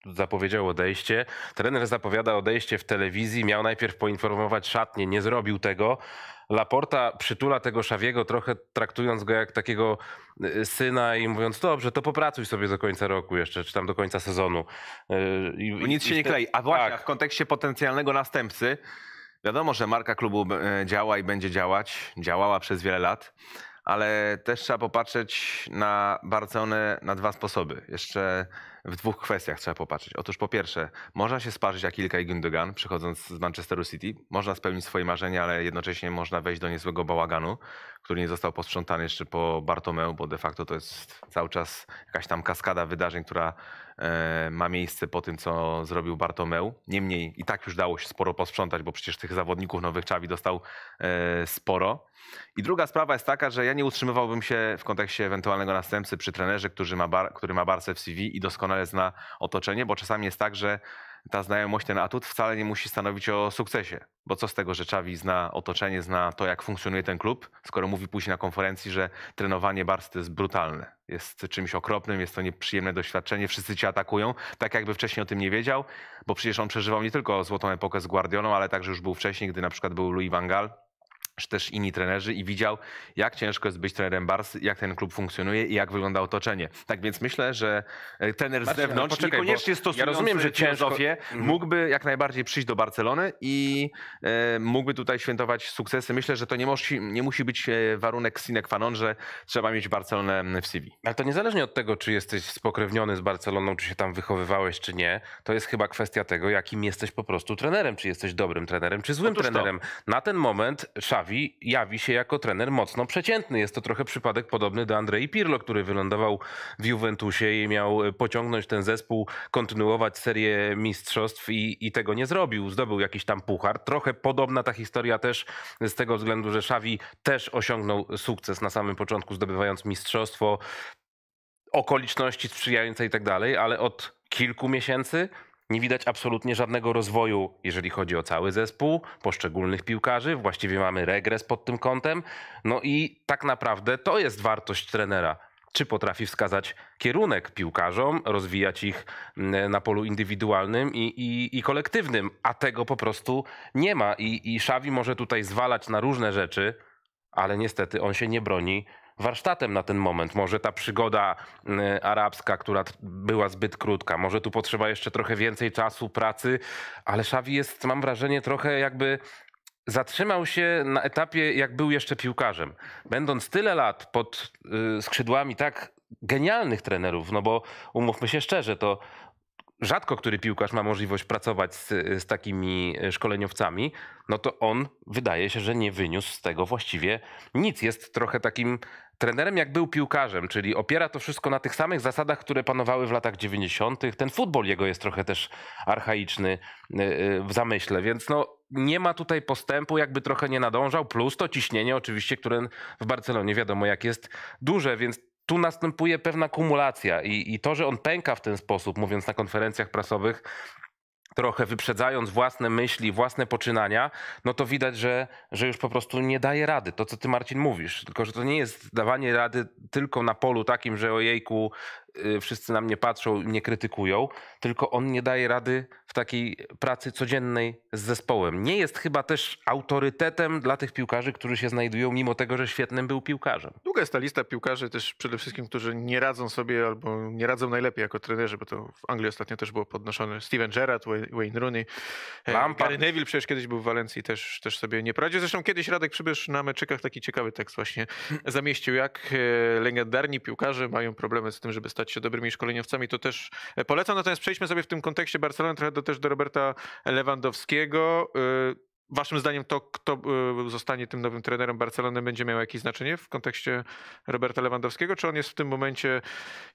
zapowiedział odejście. Trener zapowiada odejście w telewizji, miał najpierw poinformować szatnie, nie zrobił tego. Laporta przytula tego Szawiego trochę traktując go jak takiego y, syna i mówiąc dobrze, to popracuj sobie do końca roku jeszcze, czy tam do końca sezonu. Y, I, nic i się te... nie klei. A właśnie, tak. w kontekście potencjalnego następcy, wiadomo, że marka klubu y, działa i będzie działać, działała przez wiele lat, ale też trzeba popatrzeć na Barcelonę na dwa sposoby. Jeszcze w dwóch kwestiach trzeba popatrzeć. Otóż po pierwsze, można się sparzyć jak i Gundogan, przychodząc z Manchesteru City. Można spełnić swoje marzenia, ale jednocześnie można wejść do niezłego bałaganu, który nie został posprzątany jeszcze po Bartomeu, bo de facto to jest cały czas jakaś tam kaskada wydarzeń, która E, ma miejsce po tym, co zrobił Bartomeu. Niemniej i tak już dało się sporo posprzątać, bo przecież tych zawodników nowych Czawi dostał e, sporo. I druga sprawa jest taka, że ja nie utrzymywałbym się w kontekście ewentualnego następcy przy trenerze, który ma, bar, który ma Barce w CV i doskonale zna otoczenie, bo czasami jest tak, że ta znajomość, ten atut wcale nie musi stanowić o sukcesie. Bo co z tego, że Czawi zna otoczenie, zna to, jak funkcjonuje ten klub, skoro mówi później na konferencji, że trenowanie Barsty jest brutalne, jest czymś okropnym, jest to nieprzyjemne doświadczenie, wszyscy cię atakują, tak jakby wcześniej o tym nie wiedział, bo przecież on przeżywał nie tylko złotą epokę z Guardioną, ale także już był wcześniej, gdy na przykład był Louis van Gaal, czy też inni trenerzy i widział, jak ciężko jest być trenerem Bars, jak ten klub funkcjonuje i jak wygląda otoczenie. Tak więc myślę, że e, trener Marcin, z no zewnątrz, poczekaj, niekoniecznie stosujący ja rozumiem, że filozofię, ciężko... Mhm. mógłby jak najbardziej przyjść do Barcelony i e, mógłby tutaj świętować sukcesy. Myślę, że to nie musi, nie musi być e, warunek sine qua non, że trzeba mieć Barcelonę w CV. Ale to niezależnie od tego, czy jesteś spokrewniony z Barceloną, czy się tam wychowywałeś, czy nie, to jest chyba kwestia tego, jakim jesteś po prostu trenerem. Czy jesteś dobrym trenerem, czy złym Otóż trenerem. To. Na ten moment Xavi jawi, jawi się jako trener mocno przeciętny. Jest to trochę przypadek podobny do Andrei Pirlo, który wylądował w Juventusie i miał e, pociągnąć ten zespół, kontynuować serię mistrzostw i, i tego nie zrobił. Zdobył jakiś tam puchar. Trochę podobna ta historia też z tego względu, że Szawi też osiągnął sukces na samym początku, zdobywając mistrzostwo, okoliczności sprzyjające i tak dalej, ale od kilku miesięcy nie widać absolutnie żadnego rozwoju, jeżeli chodzi o cały zespół, poszczególnych piłkarzy. Właściwie mamy regres pod tym kątem. No i tak naprawdę to jest wartość trenera. Czy potrafi wskazać kierunek piłkarzom, rozwijać ich mm, na polu indywidualnym i, i, i kolektywnym, a tego po prostu nie ma. I, I Szawi może tutaj zwalać na różne rzeczy, ale niestety on się nie broni warsztatem na ten moment. Może ta przygoda y, arabska, która była zbyt krótka, może tu potrzeba jeszcze trochę więcej czasu, pracy, ale Szawi jest, mam wrażenie, trochę jakby zatrzymał się na etapie, jak był jeszcze piłkarzem. Będąc tyle lat pod y, skrzydłami tak genialnych trenerów, no bo umówmy się szczerze, to rzadko który piłkarz ma możliwość pracować z, z, takimi y, szkoleniowcami, no to on wydaje się, że nie wyniósł z tego właściwie nic. Jest trochę takim trenerem, jak był piłkarzem, czyli opiera to wszystko na tych samych zasadach, które panowały w latach 90. Ten futbol jego jest trochę też archaiczny y, y, w zamyśle, więc no nie ma tutaj postępu, jakby trochę nie nadążał, plus to ciśnienie oczywiście, które w Barcelonie wiadomo jak jest duże, więc tu następuje pewna kumulacja i, i to, że on pęka w ten sposób, mówiąc na konferencjach prasowych, trochę wyprzedzając własne myśli, własne poczynania, no to widać, że, że już po prostu nie daje rady. To, co ty, Marcin, mówisz. Tylko, że to nie jest dawanie rady tylko na polu takim, że ojejku, Y, wszyscy na mnie patrzą i mnie krytykują, tylko on nie daje rady w takiej pracy codziennej z zespołem. Nie jest chyba też autorytetem dla tych piłkarzy, którzy się znajdują, mimo tego, że świetnym był piłkarzem. Długa jest ta lista piłkarzy też przede wszystkim, którzy nie radzą sobie albo nie radzą najlepiej jako trenerzy, bo to w Anglii ostatnio też było podnoszone. Steven Gerrard, Wayne Rooney, e, Gary Neville przecież kiedyś był w Walencji, też, też sobie nie poradził. Zresztą kiedyś Radek Przybysz na meczykach taki ciekawy tekst właśnie zamieścił, jak e, legendarni piłkarze mają problemy z tym, żeby stać stać się dobrymi szkoleniowcami, to też e, polecam. Natomiast przejdźmy sobie w tym kontekście Barcelony trochę do, też do Roberta Lewandowskiego. Y, Waszym zdaniem to, kto e, zostanie tym nowym trenerem Barcelony, będzie miał jakieś znaczenie w kontekście Roberta Lewandowskiego? Czy on jest w tym momencie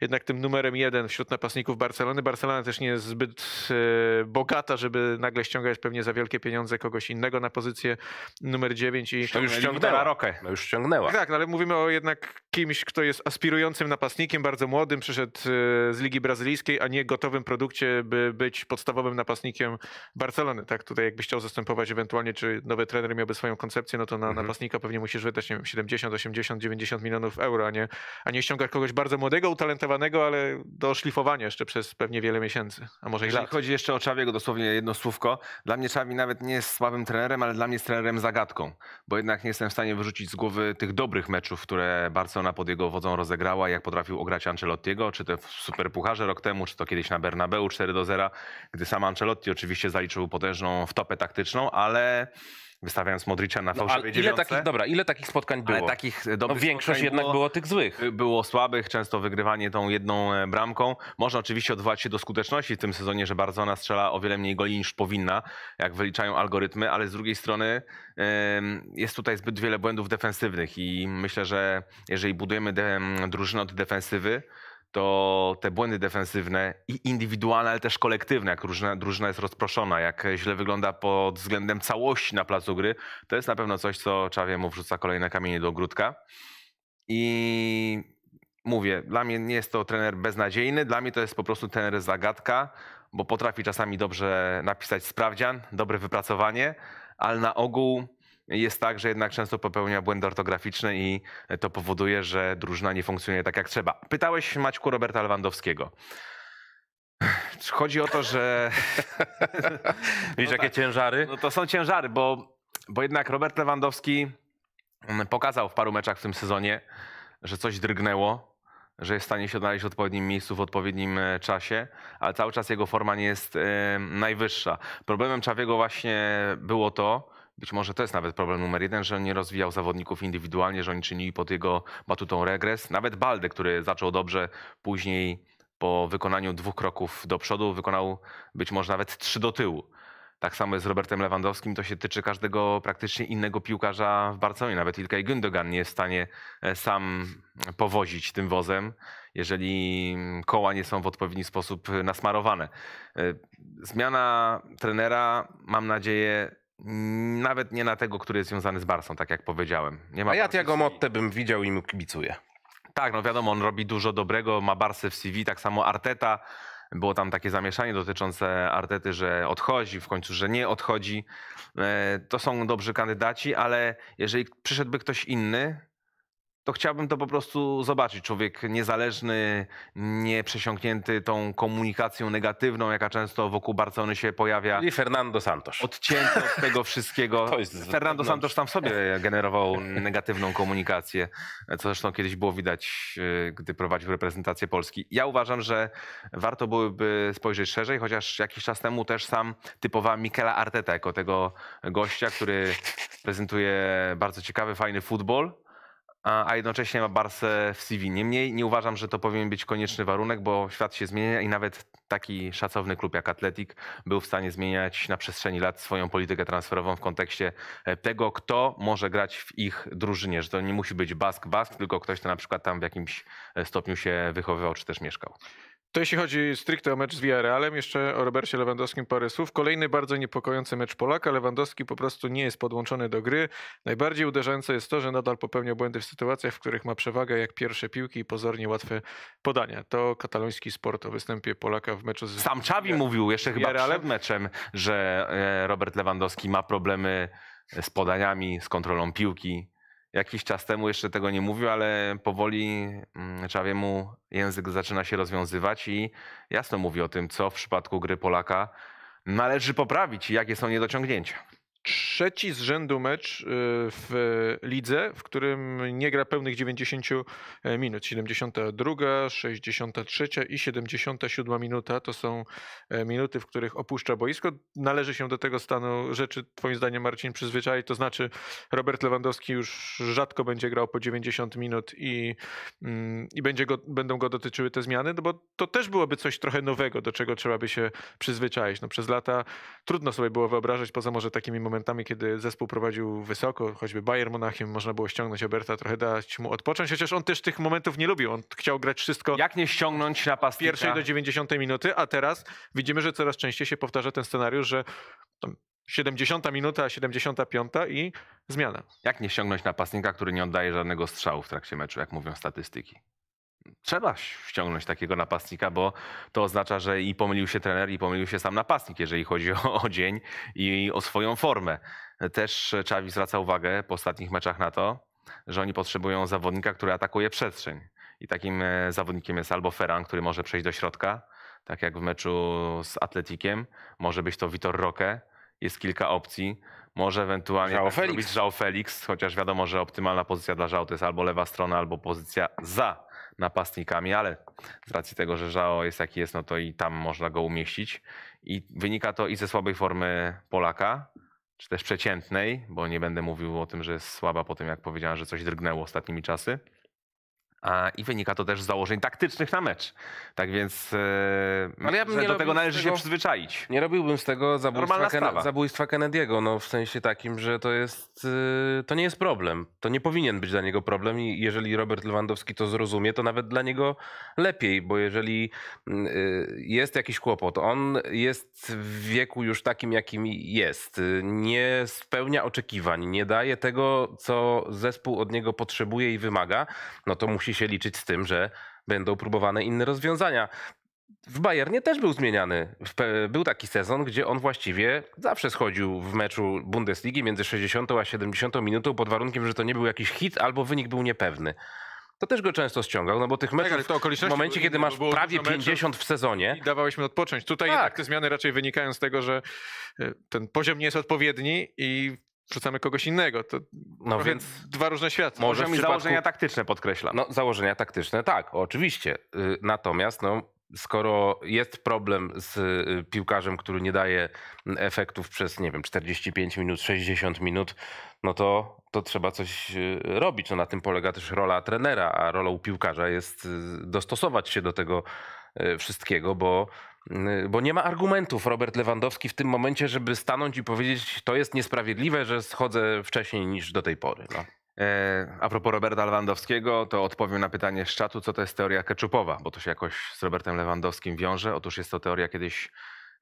jednak tym numerem jeden wśród napastników Barcelony? Barcelona też nie jest zbyt e, bogata, żeby nagle ściągać pewnie za wielkie pieniądze kogoś innego na pozycję numer dziewięć i to już ściągnęła no, rokę. No, już ściągnęła. Tak, no, ale mówimy o jednak kimś, kto jest aspirującym napastnikiem, bardzo młodym, przyszedł e, z Ligi Brazylijskiej, a nie gotowym produkcie, by być podstawowym napastnikiem Barcelony. Tak, tutaj jakby chciał zastępować ewentualnie ewentualnie, czy nowy trener miałby swoją koncepcję, no to na mhm. napastnika pewnie musisz wydać, nie wiem, 70, 80, 90 milionów euro, a nie, a nie ściągać kogoś bardzo młodego, utalentowanego, ale do szlifowania jeszcze przez pewnie wiele miesięcy, a może Jeżeli i lat. chodzi jeszcze o Czawiego, dosłownie jedno słówko. Dla mnie Czawi nawet nie jest słabym trenerem, ale dla mnie jest trenerem zagadką, bo jednak nie jestem w stanie wyrzucić z głowy tych dobrych meczów, które Barcelona pod jego wodzą rozegrała, jak potrafił ograć Ancelottiego, czy te super Superpucharze rok temu, czy to kiedyś na Bernabeu 4 do 0, gdy sam Ancelotti oczywiście zaliczył potężną wtopę taktyczną, ale wystawiając Modricia na no, fałszywej no, ile Takich, dobra, ile takich spotkań było? Ale takich e, no, większość jednak było, było, tych złych. E, było słabych, często wygrywanie tą jedną e, bramką. Można oczywiście odwołać się do skuteczności w tym sezonie, że bardzo ona strzela o wiele mniej goli niż powinna, jak wyliczają algorytmy, ale z drugiej strony jest tutaj zbyt wiele błędów defensywnych i myślę, że jeżeli budujemy drużynę od defensywy, to te błędy defensywne i indywidualne, ale też kolektywne, jak drużyna, drużyna jest rozproszona, jak źle wygląda pod względem całości na placu gry, to jest na pewno coś, co Czawiemu wrzuca kolejne kamienie do ogródka. I mówię, dla mnie nie jest to trener beznadziejny, dla mnie to jest po prostu trener zagadka, bo potrafi czasami dobrze napisać sprawdzian, dobre wypracowanie, ale na ogół jest tak, że jednak często popełnia błędy ortograficzne i to powoduje, że drużyna nie funkcjonuje tak jak trzeba. Pytałeś Maćku Roberta Lewandowskiego. Chodzi o to, że. Widzisz, no jakie tak. ciężary? No to są ciężary, bo, bo jednak Robert Lewandowski mm, pokazał w paru meczach w tym sezonie, że coś drgnęło, że jest w stanie się odnaleźć w odpowiednim miejscu w odpowiednim e, czasie, ale cały czas jego forma nie jest e, najwyższa. Problemem Czawiego właśnie było to, być może to jest nawet problem numer jeden, że on nie rozwijał zawodników indywidualnie, że oni czynili pod jego batutą regres. Nawet Balde, który zaczął dobrze, później po wykonaniu dwóch kroków do przodu wykonał być może nawet trzy do tyłu. Tak samo jest z Robertem Lewandowskim, to się tyczy każdego praktycznie innego piłkarza w Barcelonie. Nawet Ilkay Gündogan nie jest w stanie e, sam powozić tym wozem, jeżeli koła nie są w odpowiedni sposób e, nasmarowane. E, zmiana trenera, mam nadzieję, Mm, nawet nie na tego, który jest związany z Barsą, tak jak powiedziałem. Nie ma A ja Tiago Motte bym widział i mu kibicuję. Tak, no wiadomo, on robi dużo dobrego, ma Barsę w CV, tak samo Arteta. Było tam takie zamieszanie dotyczące Artety, że odchodzi, w końcu, że nie odchodzi. E, to są dobrzy kandydaci, ale jeżeli przyszedłby ktoś inny, to chciałbym to po prostu zobaczyć. Człowiek niezależny, nie przesiąknięty tą komunikacją negatywną, jaka często wokół Barcelony się pojawia. I Fernando Santos. Odcięty od tego wszystkiego. To jest Fernando Santos tam sobie generował negatywną komunikację, co zresztą kiedyś było widać, e, gdy prowadził reprezentację Polski. Ja uważam, że warto byłoby spojrzeć szerzej, chociaż jakiś czas temu też sam typowałem Mikela Arteta jako tego gościa, który prezentuje bardzo ciekawy, fajny futbol a jednocześnie ma Barsę w CV. Niemniej nie uważam, że to powinien być konieczny warunek, bo świat się zmienia i nawet taki szacowny klub jak Atletic był w stanie zmieniać na przestrzeni lat swoją politykę transferową w kontekście e, tego, kto może grać w ich drużynie, że to nie musi być bask-bask, tylko ktoś, kto na przykład tam w jakimś e, stopniu się wychowywał czy też mieszkał. To jeśli chodzi stricte o mecz z Villarrealem, jeszcze o Robercie Lewandowskim parę słów. Kolejny bardzo niepokojący mecz Polaka. Lewandowski po prostu nie jest podłączony do gry. Najbardziej uderzające jest to, że nadal popełnia błędy w sytuacjach, w których ma przewagę jak pierwsze piłki i pozornie łatwe podania. To kataloński sport o występie Polaka w meczu z Sam Czawi mówił jeszcze chyba przed meczem, że e, Robert Lewandowski ma problemy z podaniami, z kontrolą piłki jakiś czas temu jeszcze tego nie mówił, ale powoli mm, Czawiemu język zaczyna się rozwiązywać i jasno mówi o tym, co w przypadku gry Polaka należy poprawić i jakie są niedociągnięcia trzeci z rzędu mecz y, w lidze, w którym nie gra pełnych 90 e, minut. 72, 63 i 77 minuta to są e, minuty, w których opuszcza boisko. Należy się do tego stanu rzeczy, twoim zdaniem Marcin, przyzwyczaić. To znaczy Robert Lewandowski już rzadko będzie grał po 90 minut i, mm, i będzie go, będą go dotyczyły te zmiany, no bo to też byłoby coś trochę nowego, do czego trzeba by się przyzwyczaić. No, przez lata trudno sobie było wyobrażać, poza może takimi momentami, momentami, kiedy zespół prowadził wysoko, choćby Bayern Monachium, można było ściągnąć Oberta, trochę dać mu odpocząć, chociaż on też tych momentów nie lubił. On chciał grać wszystko. Jak nie ściągnąć napastnika? Pierwszej do 90 minuty, a teraz widzimy, że coraz częściej się powtarza ten scenariusz, że 70 minuta, 75 i zmiana. Jak nie ściągnąć napastnika, który nie oddaje żadnego strzału w trakcie meczu, jak mówią statystyki? trzeba ściągnąć takiego napastnika, bo to oznacza, że i pomylił się trener, i pomylił się sam napastnik, jeżeli chodzi o, o dzień i o swoją formę. Też Czawi zwraca uwagę po ostatnich meczach na to, że oni potrzebują zawodnika, który atakuje przestrzeń. I takim e, zawodnikiem jest albo Ferran, który może przejść do środka, tak jak w meczu z Atletikiem. Może być to Vitor Roque. Jest kilka opcji. Może ewentualnie Żao tak Felix. Felix, chociaż wiadomo, że optymalna pozycja dla Żał to jest albo lewa strona, albo pozycja za napastnikami, ale z racji tego, że Żao jest jaki jest, no to i tam można go umieścić. I wynika to i ze słabej formy Polaka, czy też przeciętnej, bo nie będę mówił o tym, że jest słaba po tym, jak powiedziałem, że coś drgnęło ostatnimi czasy i wynika to też z założeń taktycznych na mecz. Tak więc e, no, Ale ja bym nie do tego należy tego, się przyzwyczaić. Nie robiłbym z tego zabójstwa, Ken, zabójstwa Kennedy'ego, no w sensie takim, że to jest e, to nie jest problem. To nie powinien być dla niego problem i jeżeli Robert Lewandowski to zrozumie, to nawet dla niego lepiej, bo jeżeli mm, e, jest jakiś kłopot, on jest w wieku już takim, jakim jest, nie spełnia oczekiwań, nie daje tego, co zespół od niego potrzebuje i wymaga, no to musi się liczyć z tym, że będą próbowane inne rozwiązania. W Bayernie też był zmieniany. Był taki sezon, gdzie on właściwie zawsze schodził w meczu Bundesligi między 60 a 70 minutą pod warunkiem, że to nie był jakiś hit albo wynik był niepewny to też go często ściągał, no bo tych tak, meczów tak, w momencie, kiedy masz prawie 50 w sezonie... I dawałeś mi odpocząć. Tutaj tak. te zmiany raczej wynikają z tego, że y, ten poziom nie jest odpowiedni i rzucamy kogoś innego. To no więc dwa różne światy. Może mi przypadku... założenia taktyczne podkreślam. No, założenia taktyczne, tak, oczywiście. Y, natomiast no, skoro jest problem z y, piłkarzem, który nie daje efektów przez, nie wiem, 45 minut, 60 minut, no to, to trzeba coś y, robić. No, na tym polega też rola trenera, a rolą piłkarza jest dostosować się do tego wszystkiego, bo Y, bo nie ma argumentów Robert Lewandowski w tym momencie, żeby stanąć i powiedzieć, to jest niesprawiedliwe, że schodzę wcześniej niż do tej pory. No. E, a propos Roberta Lewandowskiego, to odpowiem na pytanie z czatu, co to jest teoria keczupowa, bo to się jakoś z Robertem Lewandowskim wiąże. Otóż jest to teoria kiedyś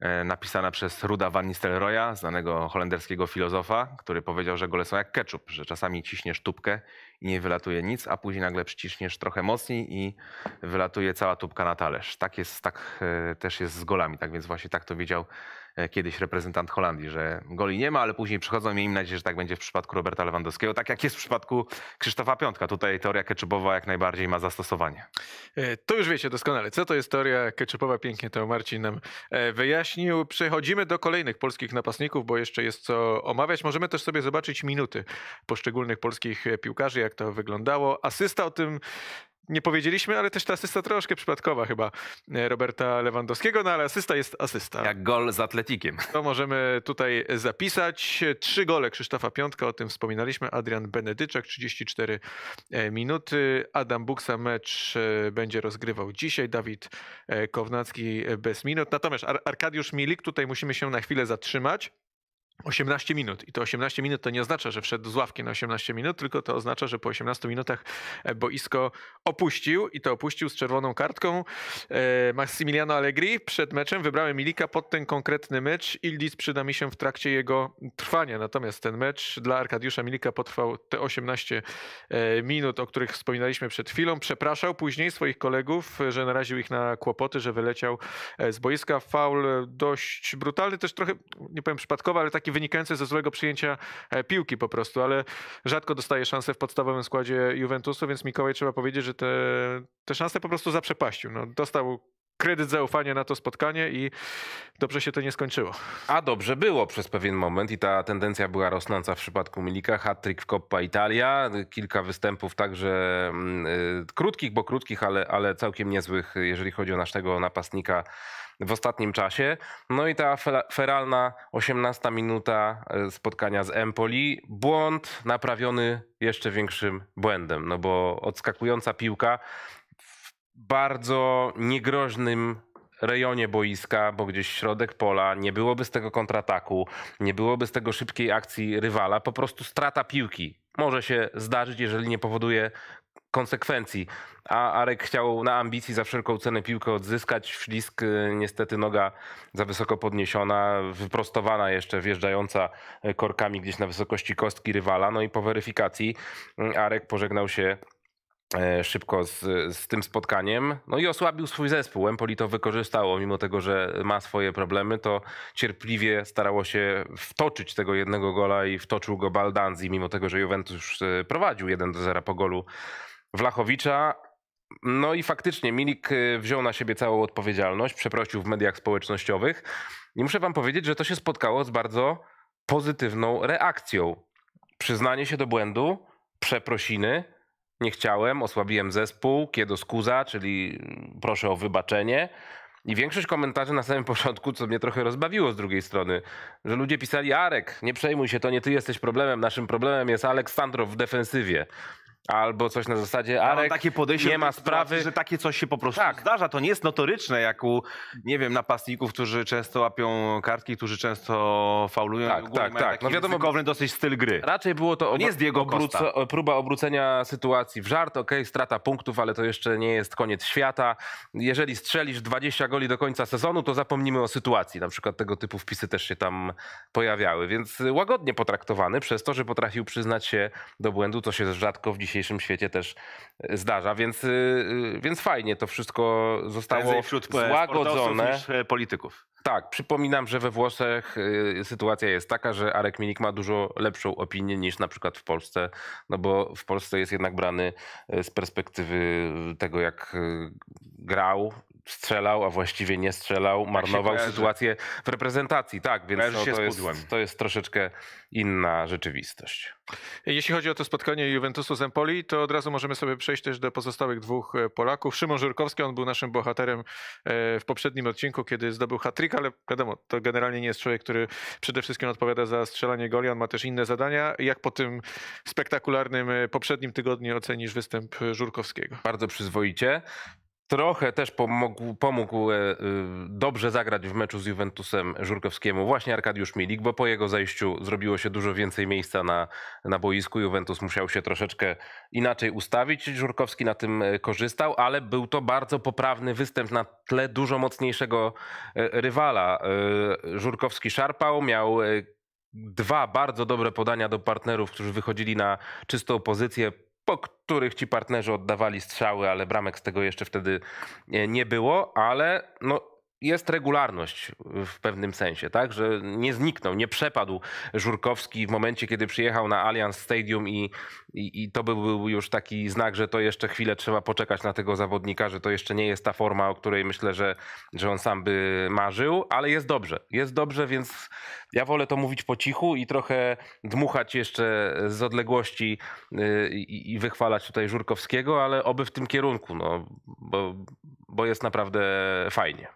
E, napisana przez Ruda van Nistelrooya, znanego holenderskiego filozofa, który powiedział, że gole są jak ketchup, że czasami ciśniesz tubkę i nie wylatuje nic, a później nagle przyciśniesz trochę mocniej i wylatuje cała tubka na talerz. Tak, jest, tak e, też jest z golami, tak więc właśnie tak to widział E, kiedyś reprezentant Holandii, że goli nie ma, ale później przychodzą i miejmy nadzieję, że tak będzie w przypadku Roberta Lewandowskiego, tak jak jest w przypadku Krzysztofa Piątka. Tutaj teoria Keczupowa jak najbardziej ma zastosowanie. E, to już wiecie doskonale, co to jest teoria Keczupowa? pięknie to Marcin nam e, wyjaśnił. Przechodzimy do kolejnych polskich napastników, bo jeszcze jest co omawiać. Możemy też sobie zobaczyć minuty poszczególnych polskich piłkarzy, jak to wyglądało. Asysta o tym nie powiedzieliśmy, ale też ta asysta troszkę przypadkowa chyba e, Roberta Lewandowskiego, no ale asysta jest asysta. Jak gol z Atletikiem. To możemy tutaj zapisać. Trzy gole Krzysztofa Piątka, o tym wspominaliśmy. Adrian Benedyczak, 34 e, minuty. Adam Buksa mecz e, będzie rozgrywał dzisiaj. Dawid Kownacki bez minut. Natomiast Ar Arkadiusz Milik, tutaj musimy się na chwilę zatrzymać. 18 minut. I to 18 minut to nie oznacza, że wszedł z ławki na 18 minut, tylko to oznacza, że po 18 minutach e, boisko opuścił i to opuścił z czerwoną kartką. E, Massimiliano Allegri przed meczem wybrałem Milika pod ten konkretny mecz. Ildiz przyda mi się w trakcie jego trwania. Natomiast ten mecz dla Arkadiusza Milika potrwał te 18 e, minut, o których wspominaliśmy przed chwilą. Przepraszał później swoich kolegów, że naraził ich na kłopoty, że wyleciał z boiska. Faul dość brutalny, też trochę, nie powiem przypadkowy, ale taki bramki wynikające ze złego przyjęcia e, piłki po prostu, ale rzadko dostaje szansę w podstawowym składzie Juventusu, więc Mikołaj trzeba powiedzieć, że te, te szanse po prostu zaprzepaścił. No, dostał kredyt zaufania na to spotkanie i dobrze się to nie skończyło. A dobrze było przez pewien moment i ta tendencja była rosnąca w przypadku Milika. Hat-trick w Coppa Italia, kilka występów także mm, y, krótkich, bo krótkich, ale, ale całkiem niezłych, jeżeli chodzi o naszego napastnika w ostatnim czasie. No i ta feralna 18 minuta e, spotkania z Empoli. Błąd naprawiony jeszcze większym błędem, no bo odskakująca piłka w bardzo niegroźnym rejonie boiska, bo gdzieś środek pola, nie byłoby z tego kontrataku, nie byłoby z tego szybkiej akcji rywala, po prostu strata piłki może się zdarzyć, jeżeli nie powoduje konsekwencji. A Arek chciał na ambicji za wszelką cenę piłkę odzyskać. Ślisk y, niestety noga za wysoko podniesiona, wyprostowana jeszcze, wjeżdżająca y, korkami gdzieś na wysokości kostki rywala. No i po weryfikacji y, Arek pożegnał się szybko z, z tym spotkaniem. No i osłabił swój zespół. Empoli to wykorzystało, mimo tego, że ma swoje problemy, to cierpliwie starało się wtoczyć tego jednego gola i wtoczył go Baldanzi, mimo tego, że Juventus prowadził 1 do 0 po golu Wlachowicza. No i faktycznie Milik y, wziął na siebie całą odpowiedzialność, przeprosił w mediach społecznościowych. I muszę wam powiedzieć, że to się spotkało z bardzo pozytywną reakcją. Przyznanie się do błędu, przeprosiny, nie chciałem, osłabiłem zespół, kiedy skuza, czyli mm, proszę o wybaczenie. I większość komentarzy na samym początku, co mnie trochę rozbawiło z drugiej strony, że ludzie pisali: Arek, nie przejmuj się, to nie ty jesteś problemem, naszym problemem jest Aleksandrow w defensywie. Albo coś na zasadzie, ale takie podejście, nie ma znaczy, sprawy, że takie coś się po prostu tak. zdarza. To nie jest notoryczne, jak u, nie wiem, napastników, którzy często łapią kartki, którzy często faulują. Tak, tak, tak. No wiadomo, ryzykowny dosyć styl gry. Raczej było to obro- nie jest jego obróco- próba obrócenia sytuacji w żart, okej, okay, strata punktów, ale to jeszcze nie jest koniec świata. Jeżeli strzelisz 20 goli do końca sezonu, to zapomnimy o sytuacji. Na przykład tego typu wpisy też się tam pojawiały, więc łagodnie potraktowany przez to, że potrafił przyznać się do błędu, co się rzadko w dzisiejszym dzisiejszym świecie też e, zdarza, więc, y, y, więc fajnie to wszystko zostało wśród e, złagodzone. Niż e, polityków. Tak, przypominam, że we Włoszech y, sytuacja jest taka, że Arek Minik ma dużo lepszą opinię niż na przykład w Polsce, no bo w Polsce jest jednak brany z perspektywy tego, jak grał, strzelał, a właściwie nie strzelał, tak marnował tak sytuację w reprezentacji, tak, więc to, jest, to jest troszeczkę inna rzeczywistość. Jeśli chodzi o to spotkanie Juventusu z Empoli, to od razu możemy sobie przejść też do pozostałych dwóch e, Polaków. Szymon Żurkowski, on był naszym bohaterem e, w poprzednim odcinku, kiedy zdobył hat-trick, ale wiadomo, to generalnie nie jest człowiek, który przede wszystkim odpowiada za strzelanie goli, on ma też inne zadania. Jak po tym spektakularnym e, poprzednim tygodniu ocenisz występ Żurkowskiego? Bardzo przyzwoicie. Trochę też pomógł, pomógł e, e, dobrze zagrać w meczu z Juventusem Żurkowskiemu właśnie Arkadiusz Milik, bo po jego zejściu zrobiło się dużo więcej miejsca na, na boisku. Juventus musiał się troszeczkę inaczej ustawić. Żurkowski na tym e, korzystał, ale był to bardzo poprawny występ na tle dużo mocniejszego rywala. Żurkowski szarpał, miał dwa bardzo dobre podania do partnerów, którzy wychodzili na czystą pozycję po których ci partnerzy oddawali strzały, ale bramek z tego jeszcze wtedy e, nie było, ale no jest regularność w pewnym sensie, tak? Że nie zniknął, nie przepadł Żurkowski w momencie, kiedy przyjechał na Allianz Stadium i, i, i, to był już taki znak, że to jeszcze chwilę trzeba poczekać na tego zawodnika, że to jeszcze nie jest ta forma, o której myślę, że, że on sam by marzył, ale jest dobrze. Jest dobrze, więc ja wolę to mówić po cichu i trochę dmuchać jeszcze z odległości y, i, i wychwalać tutaj Żurkowskiego, ale oby w tym kierunku, no, bo, bo jest naprawdę fajnie.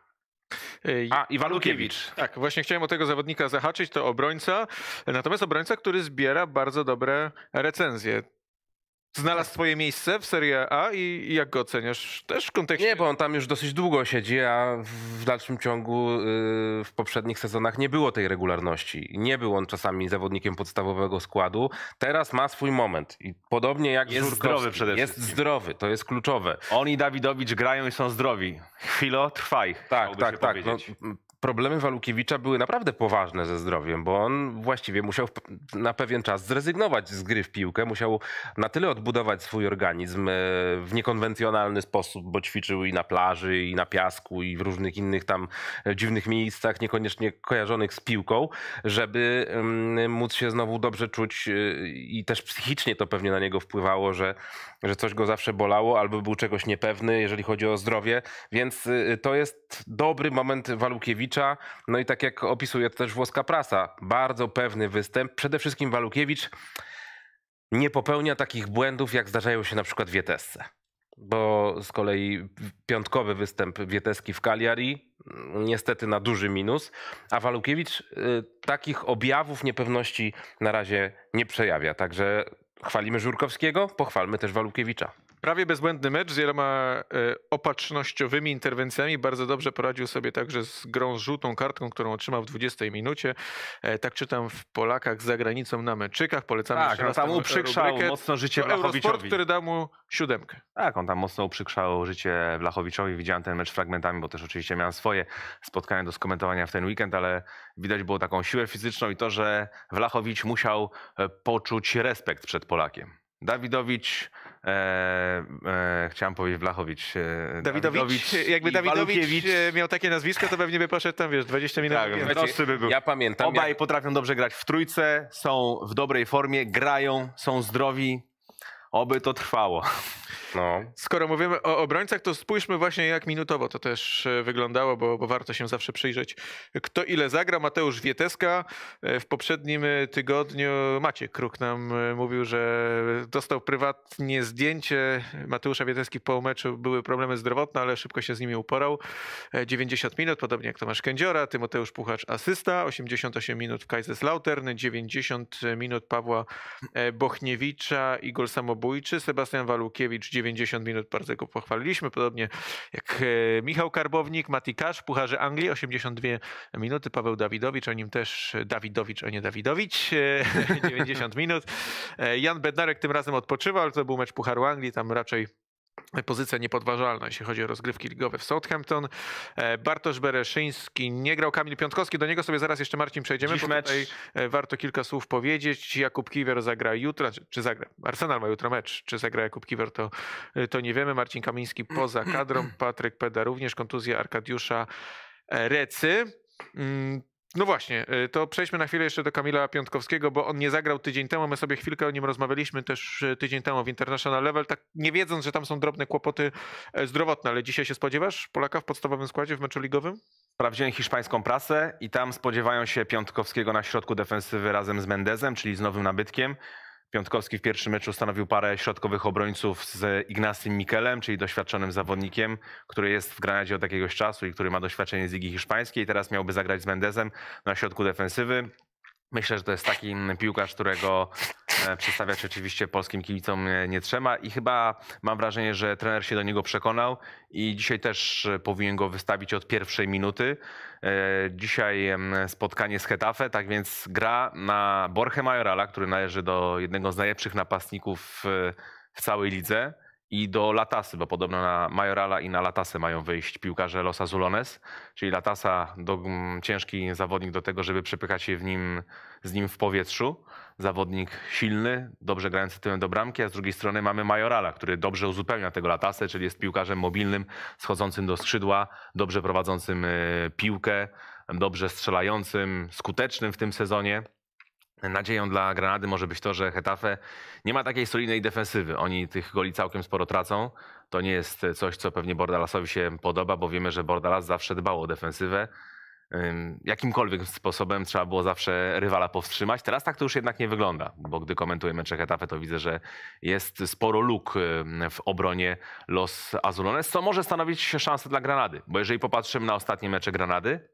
E, A, i Walukiewicz. Tak, właśnie chciałem o tego zawodnika zahaczyć, to obrońca. Natomiast obrońca, który zbiera bardzo dobre recenzje znalazł swoje miejsce w Serie A i, i jak go oceniasz? Też w kontekście... Nie, bo on tam już dosyć długo siedzi, a w dalszym ciągu yy, w poprzednich sezonach nie było tej regularności. Nie był on czasami zawodnikiem podstawowego składu. Teraz ma swój moment i podobnie jak Jest Żurkowski, zdrowy przede wszystkim. Jest zdrowy, to jest kluczowe. On i Dawidowicz grają i są zdrowi. Chwilo, trwaj. Tak, tak, tak. No, problemy Walukiewicza były naprawdę poważne ze zdrowiem, bo on właściwie musiał na pewien czas zrezygnować z gry w piłkę, musiał na tyle odbudować swój organizm e, w niekonwencjonalny sposób, bo ćwiczył i na plaży, i na piasku, i w różnych innych tam e, dziwnych miejscach, niekoniecznie kojarzonych z piłką, żeby mm, móc się znowu dobrze czuć e, i też psychicznie to pewnie na niego wpływało, że, że coś go zawsze bolało albo był czegoś niepewny, jeżeli chodzi o zdrowie, więc to jest dobry moment Walukiewicza, Walukiewicza. No i tak jak opisuje to też włoska prasa, bardzo pewny występ. Przede wszystkim Walukiewicz nie popełnia takich błędów, jak zdarzają się na przykład w Wietesce. Bo z kolei piątkowy występ Wieteski w Kaliari, niestety na duży minus, a Walukiewicz y, takich objawów niepewności na razie nie przejawia. Także chwalimy Żurkowskiego, pochwalmy też Walukiewicza. Prawie bezbłędny mecz z wieloma e, opatrznościowymi interwencjami. Bardzo dobrze poradził sobie także z grą z żółtą kartką, którą otrzymał w 20 minucie. E, tak czytam w Polakach za granicą na meczykach. Polecamy tak, no tam uprzykrzał rubrykę. mocno życie to Eurosport, który dał mu siódemkę. Tak, on tam mocno uprzykrzał życie Blachowiczowi. Widziałem ten mecz fragmentami, bo też oczywiście miałem swoje spotkania do skomentowania w ten weekend, ale widać było taką siłę fizyczną i to, że Wlachowicz musiał e, poczuć respekt przed Polakiem. Dawidowicz e, e, chciałem powiedzieć Blachowicz. E, Dawidowicz, Dawidowicz jakby Dawidowicz e, miał takie nazwisko, to pewnie by poszedł tam, wiesz, 20 minut. Tak, prostszy by był. Ja pamiętam. Obaj potrafią dobrze grać w trójce, są w dobrej formie, grają, są zdrowi. Oby to trwało. No. Skoro mówimy o obrońcach, to spójrzmy właśnie jak minutowo to też e, wyglądało, bo, bo warto się zawsze przyjrzeć, kto ile zagra. Mateusz Wieteska e, w poprzednim e, tygodniu, Maciek Kruk nam mówił, że dostał prywatnie zdjęcie Mateusza Wieteski po meczu. Były problemy zdrowotne, ale szybko się z nimi uporał. 90 minut, podobnie jak Tomasz Kędziora, Tymoteusz Puchacz asysta, 88 minut w Kaiserslautern, 90 minut Pawła Bochniewicza, i gol Samobójczy, Sebastian Walukiewicz, 90 minut bardzo go pochwaliliśmy. Podobnie jak e, Michał Karbownik, Mati Kasz, Pucharze Anglii, 82 minuty, Paweł Dawidowicz, o nim też e, Dawidowicz, a nie Dawidowicz, 90 e, minut. Jan Bednarek tym razem odpoczywał, ale to był mecz Pucharu Anglii, tam raczej pozycja niepodważalna, jeśli chodzi o rozgrywki ligowe w Southampton. E, Bartosz Bereszyński nie grał, Kamil Piątkowski, do niego sobie zaraz jeszcze Marcin przejdziemy, Dziś bo mecz... tutaj e, warto kilka słów powiedzieć. Jakub Kiwer zagra jutro, czy zagra, Arsenal ma jutro mecz, czy zagra Jakub Kiwer to, e, to nie wiemy. Marcin Kamiński poza kadrą, Patryk Peda również, kontuzja Arkadiusza Recy. Mm, no właśnie, y, to przejdźmy na chwilę jeszcze do Kamila Piątkowskiego, bo on nie zagrał tydzień temu. My sobie chwilkę o nim rozmawialiśmy też y, tydzień temu w International Level, tak nie wiedząc, że tam są drobne kłopoty e, zdrowotne, ale dzisiaj się spodziewasz Polaka w podstawowym składzie w meczu ligowym? Sprawdziłem hiszpańską prasę i tam spodziewają się Piątkowskiego na środku defensywy razem z Mendezem, czyli z nowym nabytkiem. Piątkowski w pierwszym meczu stanowił parę środkowych obrońców z Ignacym Mikelem, czyli doświadczonym zawodnikiem, który jest w Granadzie od jakiegoś czasu i który ma doświadczenie z Ligi Hiszpańskiej. Teraz miałby zagrać z Mendezem na środku defensywy. Myślę, że to jest taki piłkarz, którego e, przedstawiać oczywiście polskim kibicom e, nie trzeba i chyba mam wrażenie, że trener się do niego przekonał i dzisiaj też e, powinien go wystawić od pierwszej minuty. Dzisiaj spotkanie z Hetafe, tak więc gra na Borche Majorala, który należy do jednego z najlepszych napastników w całej lidze i do Latasy, bo podobno na Majorala i na Latasę mają wyjść piłkarze Los Azulones, czyli Latasa do, mm, ciężki zawodnik do tego, żeby przepychać się w nim, z nim w powietrzu. Zawodnik silny, dobrze grający tyłem do bramki, a z drugiej strony mamy Majorala, który dobrze uzupełnia tego Latasę, czyli jest piłkarzem mobilnym, schodzącym do skrzydła, dobrze prowadzącym y, piłkę, dobrze strzelającym, skutecznym w tym sezonie. Nadzieją dla Granady może być to, że Hetafe nie ma takiej solidnej defensywy. Oni tych goli całkiem sporo tracą. To nie jest coś, co pewnie Bordalasowi się podoba, bo wiemy, że Bordalas zawsze dbał o defensywę. Jakimkolwiek sposobem trzeba było zawsze rywala powstrzymać. Teraz tak to już jednak nie wygląda, bo gdy komentuję mecze Hetafe, to widzę, że jest sporo luk w obronie Los Azulones, co może stanowić szansę dla Granady. Bo jeżeli popatrzymy na ostatnie mecze Granady,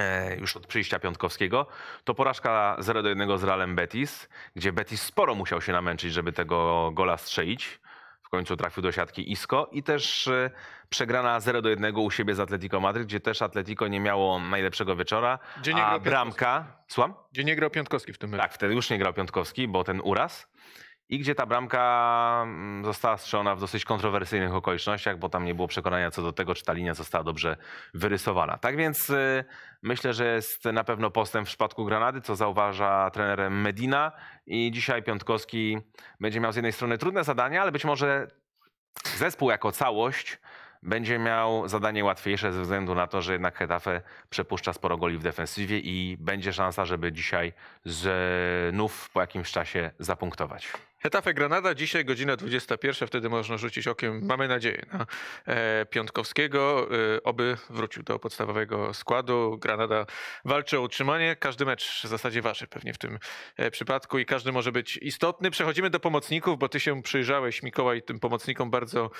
E, już od przyjścia piątkowskiego, to porażka 0 do 1 z Realem Betis, gdzie Betis sporo musiał się namęczyć, żeby tego gola strzelić. W końcu trafił do siatki Isco i też e, przegrana 0 do 1 u siebie z Atletico Madryt, gdzie też Atletico nie miało najlepszego wieczora. Gdzie nie a grał bramka. Słucham? Gdzie nie grał Piątkowski w tym meczu. Tak, wtedy już nie grał Piątkowski, bo ten uraz i gdzie ta bramka mm, została strzelona w dosyć kontrowersyjnych okolicznościach, bo tam nie było przekonania co do tego, czy ta linia została dobrze wyrysowana. Tak więc y, myślę, że jest na pewno postęp w przypadku Granady, co zauważa trener Medina i dzisiaj Piątkowski będzie miał z jednej strony trudne zadanie, ale być może zespół jako całość będzie miał zadanie łatwiejsze ze względu na to, że jednak Hetafe przepuszcza sporo goli w defensywie i będzie szansa, żeby dzisiaj znów po jakimś czasie zapunktować. Hetafe Granada dzisiaj godzina 21, wtedy można rzucić okiem, mamy nadzieję, na no. e, Piątkowskiego, e, oby wrócił do podstawowego składu. Granada walczy o utrzymanie, każdy mecz w zasadzie waży pewnie w tym e, przypadku i każdy może być istotny. Przechodzimy do pomocników, bo ty się przyjrzałeś Mikołaj tym pomocnikom bardzo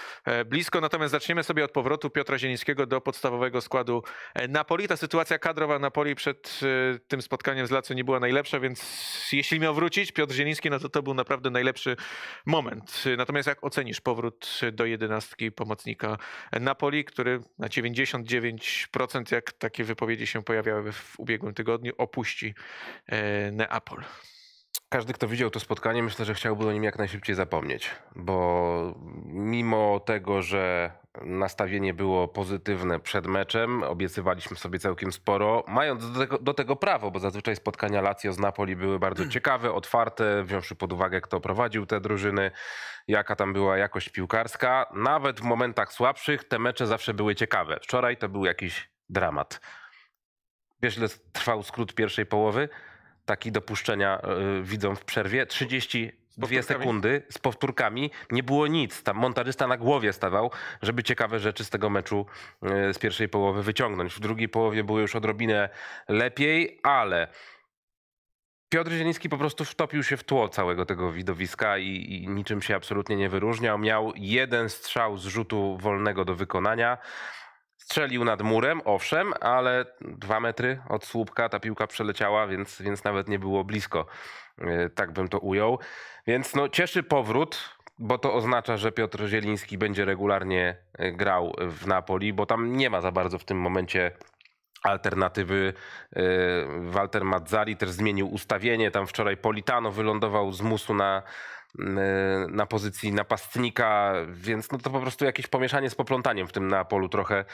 blisko, natomiast zaczniemy sobie od powrotu Piotra Zielińskiego do podstawowego składu Napoli. Ta sytuacja kadrowa Napoli przed tym spotkaniem z Lazio nie była najlepsza, więc jeśli miał wrócić Piotr Zieliński, no to to był naprawdę najlepszy najlepszy moment. Natomiast jak ocenisz powrót do jedenastki pomocnika Napoli, który na 99%, jak takie wypowiedzi się pojawiały w ubiegłym tygodniu, opuści e, Neapol? Każdy, kto widział to spotkanie, myślę, że chciałby o nim jak najszybciej zapomnieć, bo mimo tego, że nastawienie było pozytywne przed meczem. Obiecywaliśmy sobie całkiem sporo, mając do tego, do tego prawo, bo zazwyczaj spotkania Lazio z Napoli były bardzo hmm. ciekawe, otwarte, wziąwszy pod uwagę, kto prowadził te drużyny, jaka tam była jakość piłkarska. Nawet w momentach słabszych te mecze zawsze były ciekawe. Wczoraj to był jakiś dramat. Wiesz, ile trwał skrót pierwszej połowy? Taki dopuszczenia yy, e, widzą w przerwie? 30 dwie sekundy z powtórkami. Nie było nic. Tam montażysta na głowie stawał, żeby ciekawe rzeczy z tego meczu e, z pierwszej połowy wyciągnąć. W drugiej połowie było już odrobinę lepiej, ale Piotr Zieliński po prostu wtopił się w tło całego tego widowiska i, i, niczym się absolutnie nie wyróżniał. Miał jeden strzał z rzutu wolnego do wykonania. Strzelił nad murem, owszem, ale dwa metry od słupka ta piłka przeleciała, więc, więc nawet nie było blisko. E, tak bym to ujął. Więc no, cieszy powrót, bo to oznacza, że Piotr Zieliński będzie regularnie e, grał w Napoli, bo tam nie ma za bardzo w tym momencie alternatywy. E, Walter Mazzari też zmienił ustawienie. Tam wczoraj Politano wylądował z musu na, Y, na pozycji napastnika, więc no to po prostu jakieś pomieszanie z poplątaniem w tym Neapolu trochę,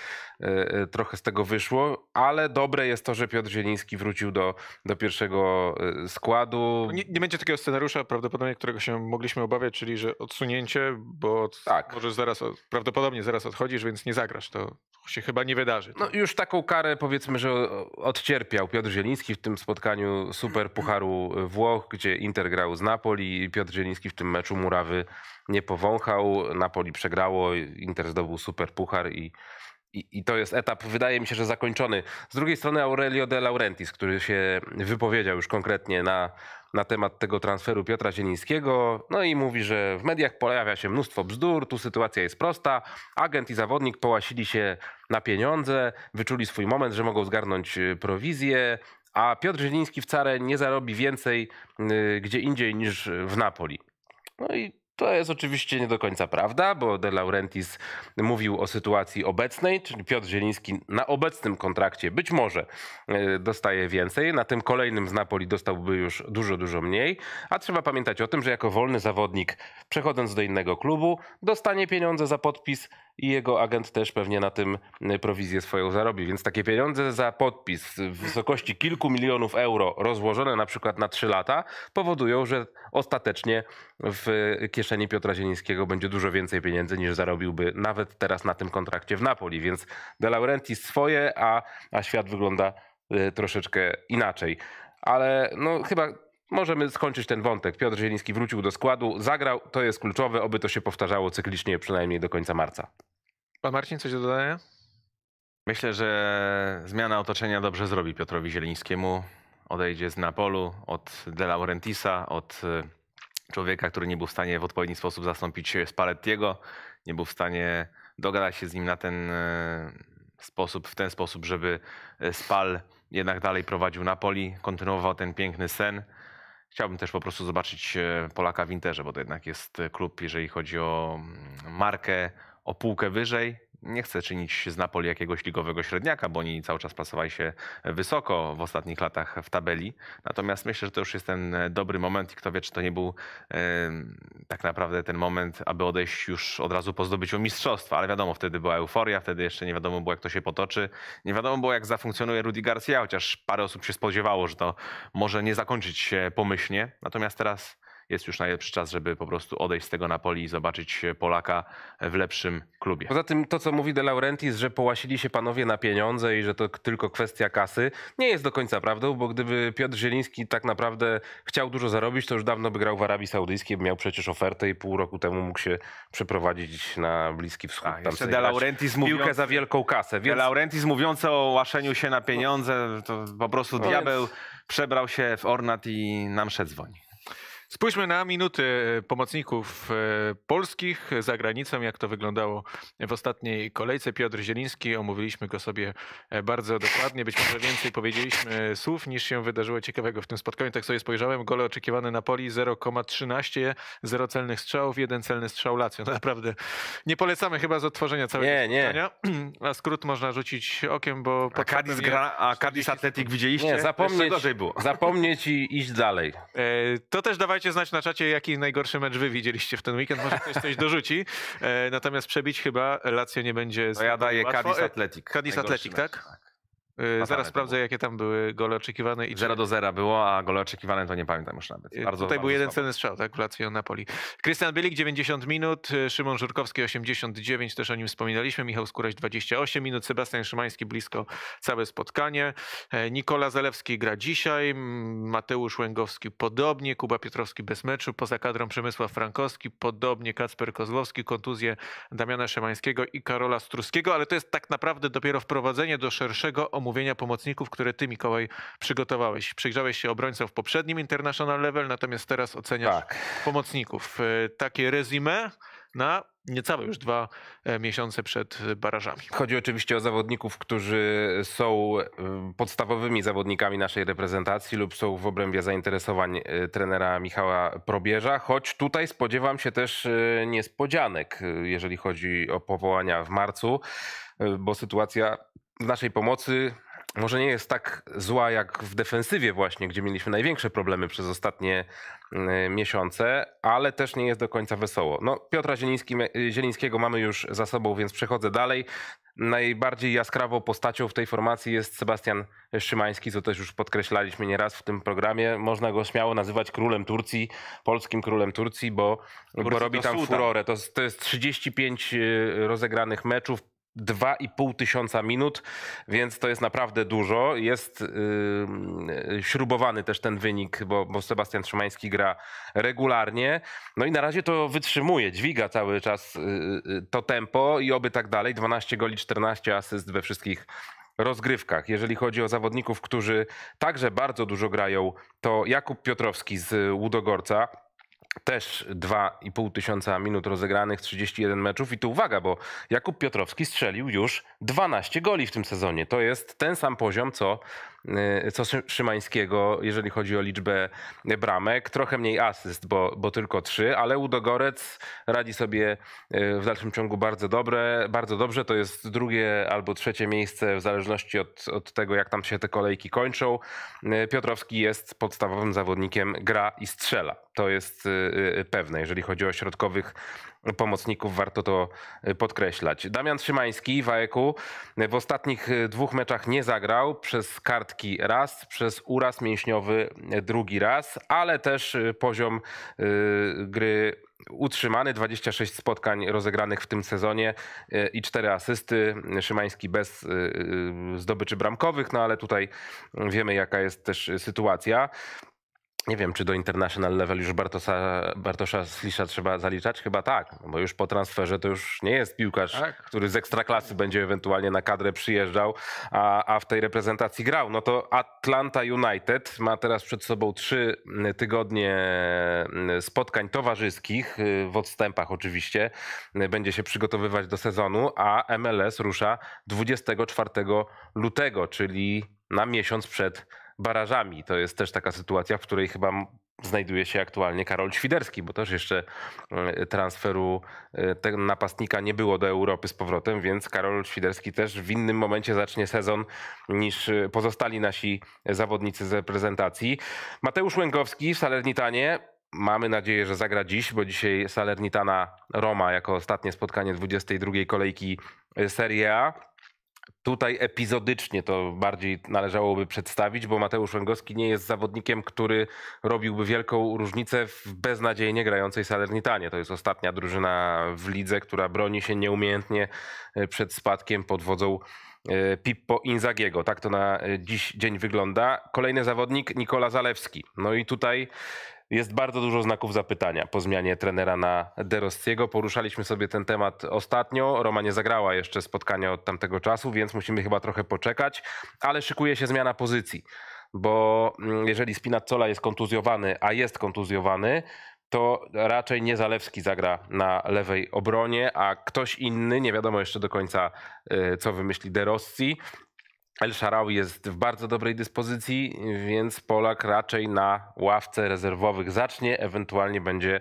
y, y, trochę z tego wyszło, ale dobre jest to, że Piotr Zieliński wrócił do, do pierwszego składu. Nie, nie będzie takiego scenariusza prawdopodobnie, którego się mogliśmy obawiać, czyli że odsunięcie, bo tak. możesz zaraz, prawdopodobnie zaraz odchodzisz, więc nie zagrasz. To się chyba nie wydarzy. No tak. już taką karę powiedzmy, że odcierpiał Piotr Zieliński w tym spotkaniu Super Pucharu Włoch, gdzie Inter grał z Napoli i Piotr Zieliński w tym meczu murawy nie powąchał. Napoli przegrało, Inter zdobył Super Puchar i i, to jest etap, wydaje mi się, że zakończony. Z drugiej strony Aurelio De Laurentiis, który się wypowiedział już konkretnie na na temat tego transferu Piotra Zielińskiego. No i mówi, że w mediach pojawia się mnóstwo bzdur, tu sytuacja jest prosta. Agent i zawodnik połasili się na pieniądze, wyczuli swój moment, że mogą zgarnąć y, prowizję, a Piotr Zieliński wcale nie zarobi więcej y, gdzie indziej niż w Napoli. No i to jest oczywiście nie do końca prawda, bo De Laurentiis mówił o sytuacji obecnej, czyli Piotr Zieliński na obecnym kontrakcie być może e, dostaje więcej, na tym kolejnym z Napoli dostałby już dużo, dużo mniej, a trzeba pamiętać o tym, że jako wolny zawodnik przechodząc do innego klubu dostanie pieniądze za podpis i jego agent też pewnie na tym y, prowizję swoją zarobi. Więc takie pieniądze za podpis w wysokości kilku milionów euro rozłożone na przykład na 3 lata powodują, że ostatecznie w kieszeni Piotra Zielińskiego będzie dużo więcej pieniędzy niż zarobiłby nawet teraz na tym kontrakcie w Napoli. Więc De Laurentiis swoje, a, a świat wygląda y, troszeczkę inaczej. Ale no chyba Możemy skończyć ten wątek. Piotr Zieliński wrócił do składu, zagrał, to jest kluczowe, oby to się powtarzało cyklicznie przynajmniej do końca marca. Pan Marcin, coś do dodania? Myślę, że zmiana otoczenia dobrze zrobi Piotrowi Zielińskiemu. Odejdzie z Napolu, od De Laurentisa, od e, człowieka, który nie był w stanie w odpowiedni sposób zastąpić Spallettiego, nie był w stanie dogadać się z nim na ten e, sposób, w ten sposób, żeby e, Spal jednak dalej prowadził Napoli, kontynuował ten piękny sen. Chciałbym też po prostu zobaczyć e, Polaka w Interze, bo to jednak jest e, klub, jeżeli chodzi o mm, markę, o półkę wyżej nie chcę czynić z Napoli jakiegoś ligowego średniaka, bo oni cały czas plasowali się wysoko w ostatnich latach w tabeli. Natomiast myślę, że to już jest ten e, dobry moment i kto wie, czy to nie był e, tak naprawdę ten moment, aby odejść już od razu po zdobyciu mistrzostwa. Ale wiadomo, wtedy była euforia, wtedy jeszcze nie wiadomo było, jak to się potoczy. Nie wiadomo było, jak zafunkcjonuje Rudy Garcia, chociaż parę osób się spodziewało, że to może nie zakończyć się pomyślnie. Natomiast teraz jest już najlepszy czas, żeby po prostu odejść z tego Napoli i zobaczyć Polaka w lepszym klubie. Poza tym to, co mówi De Laurentiis, że połasili się panowie na pieniądze i że to tylko kwestia kasy, nie jest do końca prawdą, bo gdyby Piotr Zieliński tak naprawdę chciał dużo zarobić, to już dawno by grał w Arabii Saudyjskiej, miał przecież ofertę i pół roku temu mógł się przeprowadzić na Bliski Wschód. A, tak, jeszcze De Laurentiis mówiąc, za wielką kasę. Więc... De Laurentiis mówiące o łaszeniu się na pieniądze, to po prostu no diabeł więc... przebrał się w ornat i nam szedł dzwoni. Spójrzmy na minuty e, pomocników e, polskich za granicą, jak to wyglądało w ostatniej kolejce. Piotr Zieliński, omówiliśmy go sobie e, bardzo dokładnie. Być może więcej powiedzieliśmy słów niż się wydarzyło ciekawego w tym spotkaniu. Tak sobie spojrzałem, gole oczekiwane na poli 0,13, 0 celnych strzałów, 1 celny strzał Lazio. No, naprawdę nie polecamy chyba z odtworzenia całego nie, spotkania. Nie. A skrót można rzucić okiem, bo... A Cadiz, gra, a Cadiz Atletik widzieliście? Nie, zapomnieć, gorzej było. zapomnieć i iść dalej. To też dawa Dawajcie znać na czacie, jaki najgorszy mecz wy widzieliście w ten weekend. Może ktoś coś dorzuci. E, natomiast przebić chyba Lazio nie będzie... To ja daję Cadiz e, Atletik. Cadiz Atletik, tak? tak. Yy, zaraz sprawdzę, jakie tam były gole oczekiwane. I 0 do 0 było, a gole oczekiwane to nie pamiętam już nawet. Yy, bardzo, tutaj był jeden cenny strzał, tak? Lazio Napoli. Krystian Bylik 90 minut, yy, Szymon Żurkowski 89, też o nim wspominaliśmy, Michał Skóraś 28 minut, Sebastian Szymański blisko całe spotkanie. Yy, Nikola Zalewski gra dzisiaj, Mateusz Łęgowski podobnie, Kuba Piotrowski bez meczu, poza kadrą Przemysław Frankowski, podobnie Kacper Kozłowski, kontuzje Damiana Szymańskiego i Karola Struskiego, ale to jest tak naprawdę dopiero wprowadzenie do szerszego omówienia omówienia pomocników, które ty, Mikołaj, przygotowałeś. Przyjrzałeś się obrońcom w poprzednim International Level, natomiast teraz oceniasz tak. pomocników. E, takie resume na niecałe już dwa e, miesiące przed e, barażami. Chodzi oczywiście o zawodników, którzy są podstawowymi zawodnikami naszej reprezentacji lub są w obrębie zainteresowań trenera Michała Probierza, choć tutaj spodziewam się też niespodzianek, jeżeli chodzi o powołania w marcu, bo sytuacja naszej pomocy może nie jest tak zła jak w defensywie właśnie, gdzie mieliśmy największe problemy przez ostatnie mm, miesiące, ale też nie jest do końca wesoło. No, Piotra Zieliński, Zielińskiego mamy już za sobą, więc przechodzę dalej. Najbardziej jaskrawą postacią w tej formacji jest Sebastian Szymański, co też już podkreślaliśmy nieraz w tym programie. Można go śmiało nazywać królem Turcji, polskim królem Turcji, bo, bo robi tam furorę. To, to jest 35 y, rozegranych meczów, 2,5 tysiąca minut, więc to jest naprawdę dużo. Jest yy, śrubowany też ten wynik, bo, bo, Sebastian Szymański gra regularnie. No i na razie to wytrzymuje, dźwiga cały czas yy, to tempo i oby tak dalej. 12 goli, 14 asyst we wszystkich rozgrywkach. Jeżeli chodzi o zawodników, którzy także bardzo dużo grają, to Jakub Piotrowski z Łudogorca też 2,5 tysiąca minut rozegranych, 31 meczów. I tu uwaga, bo Jakub Piotrowski strzelił już 12 goli w tym sezonie. To jest ten sam poziom, co Y, co Szymańskiego, jeżeli chodzi o liczbę bramek. Trochę mniej asyst, bo, bo tylko trzy, ale Udogorec radzi sobie y, w dalszym ciągu bardzo, dobre, bardzo dobrze. To jest drugie albo trzecie miejsce w zależności od, od tego, jak tam się te kolejki kończą. Y, Piotrowski jest podstawowym zawodnikiem, gra i strzela. To jest pewne, jeżeli chodzi o środkowych pomocników, warto to y, podkreślać. Damian Szymański w AEK-u w ostatnich y, dwóch meczach nie zagrał przez kartki raz, przez uraz mięśniowy y, drugi raz, ale też poziom gry utrzymany, 26 spotkań rozegranych w tym sezonie i 4 asysty. Szymański bez zdobyczy bramkowych, no ale tutaj wiemy jaka jest też sytuacja. Nie wiem, czy do international level już Bartosa, Bartosza Slisza trzeba zaliczać? Chyba tak, no bo już po transferze to już nie jest piłkarz, tak. który z ekstraklasy będzie ewentualnie na kadrę przyjeżdżał, a, a w tej reprezentacji grał. No to Atlanta United ma teraz przed sobą trzy mm, tygodnie mm, spotkań towarzyskich, y, w odstępach oczywiście. Y, będzie się przygotowywać do sezonu, a MLS rusza 24 lutego, czyli na miesiąc przed barażami. To jest też taka sytuacja, w której chyba znajduje się aktualnie Karol Świderski, bo też jeszcze e, transferu e, tego napastnika nie było do Europy z powrotem, więc Karol Świderski też w innym momencie zacznie sezon niż e, pozostali nasi zawodnicy z reprezentacji. Mateusz Łęgowski w Salernitanie Mamy nadzieję, że zagra dziś, bo dzisiaj Salernitana Roma jako ostatnie spotkanie 22 kolejki Serie A. Tutaj epizodycznie to bardziej należałoby przedstawić, bo Mateusz Łęgowski nie jest zawodnikiem, który robiłby wielką różnicę w beznadziejnie grającej Salernitanie. To jest ostatnia drużyna w lidze, która broni się nieumiejętnie e, przed spadkiem pod wodzą e, Pippo Inzagiego. Tak to na e, dziś dzień wygląda. Kolejny zawodnik Nikola Zalewski. No i tutaj jest bardzo dużo znaków zapytania po zmianie trenera na Derossiego. Poruszaliśmy sobie ten temat ostatnio. Roma nie zagrała jeszcze spotkania od tamtego czasu, więc musimy chyba trochę poczekać, ale szykuje się zmiana pozycji, bo mm, jeżeli Spinazzola jest kontuzjowany, a jest kontuzjowany, to raczej nie Zalewski zagra na lewej obronie, a ktoś inny, nie wiadomo jeszcze do końca y, co wymyśli De Rossi, El Szarał jest w bardzo dobrej dyspozycji, więc Polak raczej na ławce rezerwowych zacznie, ewentualnie będzie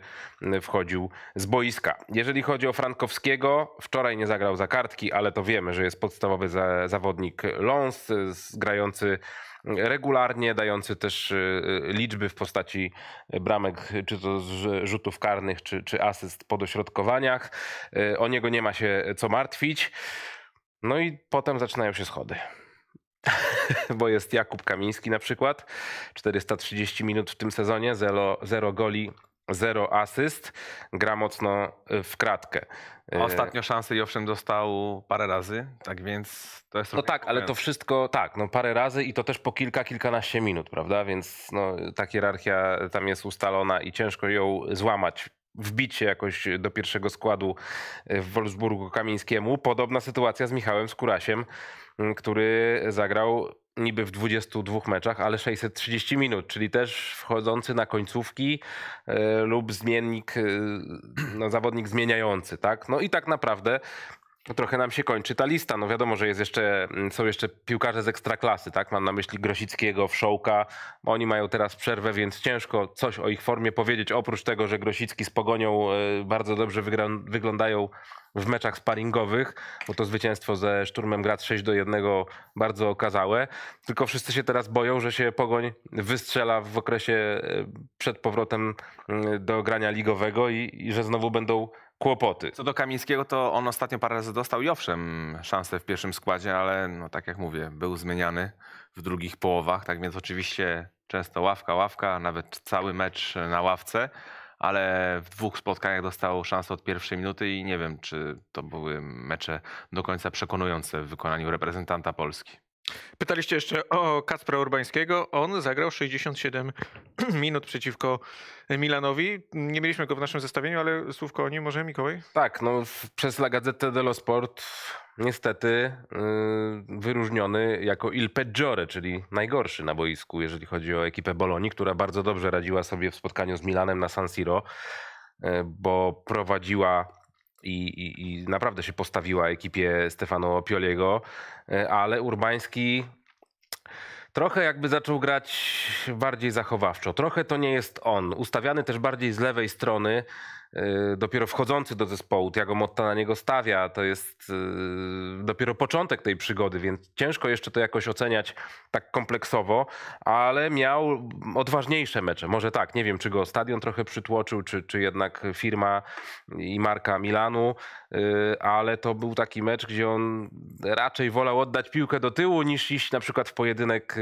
wchodził z boiska. Jeżeli chodzi o Frankowskiego, wczoraj nie zagrał za kartki, ale to wiemy, że jest podstawowy za zawodnik Lons, grający regularnie, dający też y, y, liczby w postaci bramek, czy to z rzutów karnych, czy, czy asyst po dośrodkowaniach. Y, o niego nie ma się co martwić. No i potem zaczynają się schody. bo jest Jakub Kamiński na przykład. 430 minut w tym sezonie, 0, goli, 0 asyst. Gra mocno y, w kratkę. Y, Ostatnio szansę i owszem dostał parę razy, tak więc to jest... No tak, ale to wszystko, tak, no parę razy i to też po kilka, kilkanaście minut, prawda? Więc no, ta hierarchia tam jest ustalona i ciężko ją złamać wbić się jakoś do pierwszego składu y, w Wolfsburgu Kamińskiemu. Podobna sytuacja z Michałem Skurasiem Mm, który zagrał niby w 22 meczach, ale 630 minut, czyli też wchodzący na końcówki e, lub zmiennik, e, no, zawodnik zmieniający, tak? No i tak naprawdę no trochę nam się kończy ta lista. No wiadomo, że jest jeszcze, mm, są jeszcze piłkarze z ekstraklasy, tak? Mam na myśli Grosickiego, Wszołka. Oni mają teraz przerwę, więc ciężko coś o ich formie powiedzieć. Oprócz tego, że Grosicki z Pogonią e, bardzo dobrze wyglądają w meczach sparingowych, bo to zwycięstwo ze Szturmem Graz 6 do 1 bardzo okazałe. Tylko wszyscy się teraz boją, że się Pogoń wystrzela w okresie e, przed powrotem mm, do grania ligowego i, i że znowu będą kłopoty. Co do Kamińskiego, to on ostatnio parę razy dostał i owszem szansę w pierwszym składzie, ale no, tak jak mówię, był zmieniany w drugich połowach, tak więc oczywiście często ławka, ławka, nawet cały mecz na ławce, ale w dwóch spotkaniach dostał szansę od pierwszej minuty i nie wiem, czy to były mecze do końca przekonujące w wykonaniu reprezentanta Polski. Pytaliście jeszcze o Kacpra Urbańskiego. On zagrał 67 minut przeciwko Milanowi. Nie mieliśmy go w naszym zestawieniu, ale słówko o nim może, Mikołaj? Tak, no przez La Gazzetta dello Sport niestety yy, wyróżniony jako il peggiore, czyli najgorszy na boisku, jeżeli chodzi o ekipę Bolonii, która bardzo dobrze radziła sobie w spotkaniu z Milanem na San Siro, yy, bo prowadziła i, i, i naprawdę się postawiła ekipie Stefano Pioliego, e, ale Urbański trochę jakby zaczął grać bardziej zachowawczo. Trochę to nie jest on. Ustawiany też bardziej z lewej strony. Y, dopiero wchodzący do zespołu, Tiago Motta na niego stawia, to jest y, dopiero początek tej przygody, więc ciężko jeszcze to jakoś oceniać tak kompleksowo, ale miał odważniejsze mecze, może tak, nie wiem czy go stadion trochę przytłoczył, czy, czy jednak firma i marka Milanu, y, ale to był taki mecz, gdzie on raczej wolał oddać piłkę do tyłu niż iść na przykład w pojedynek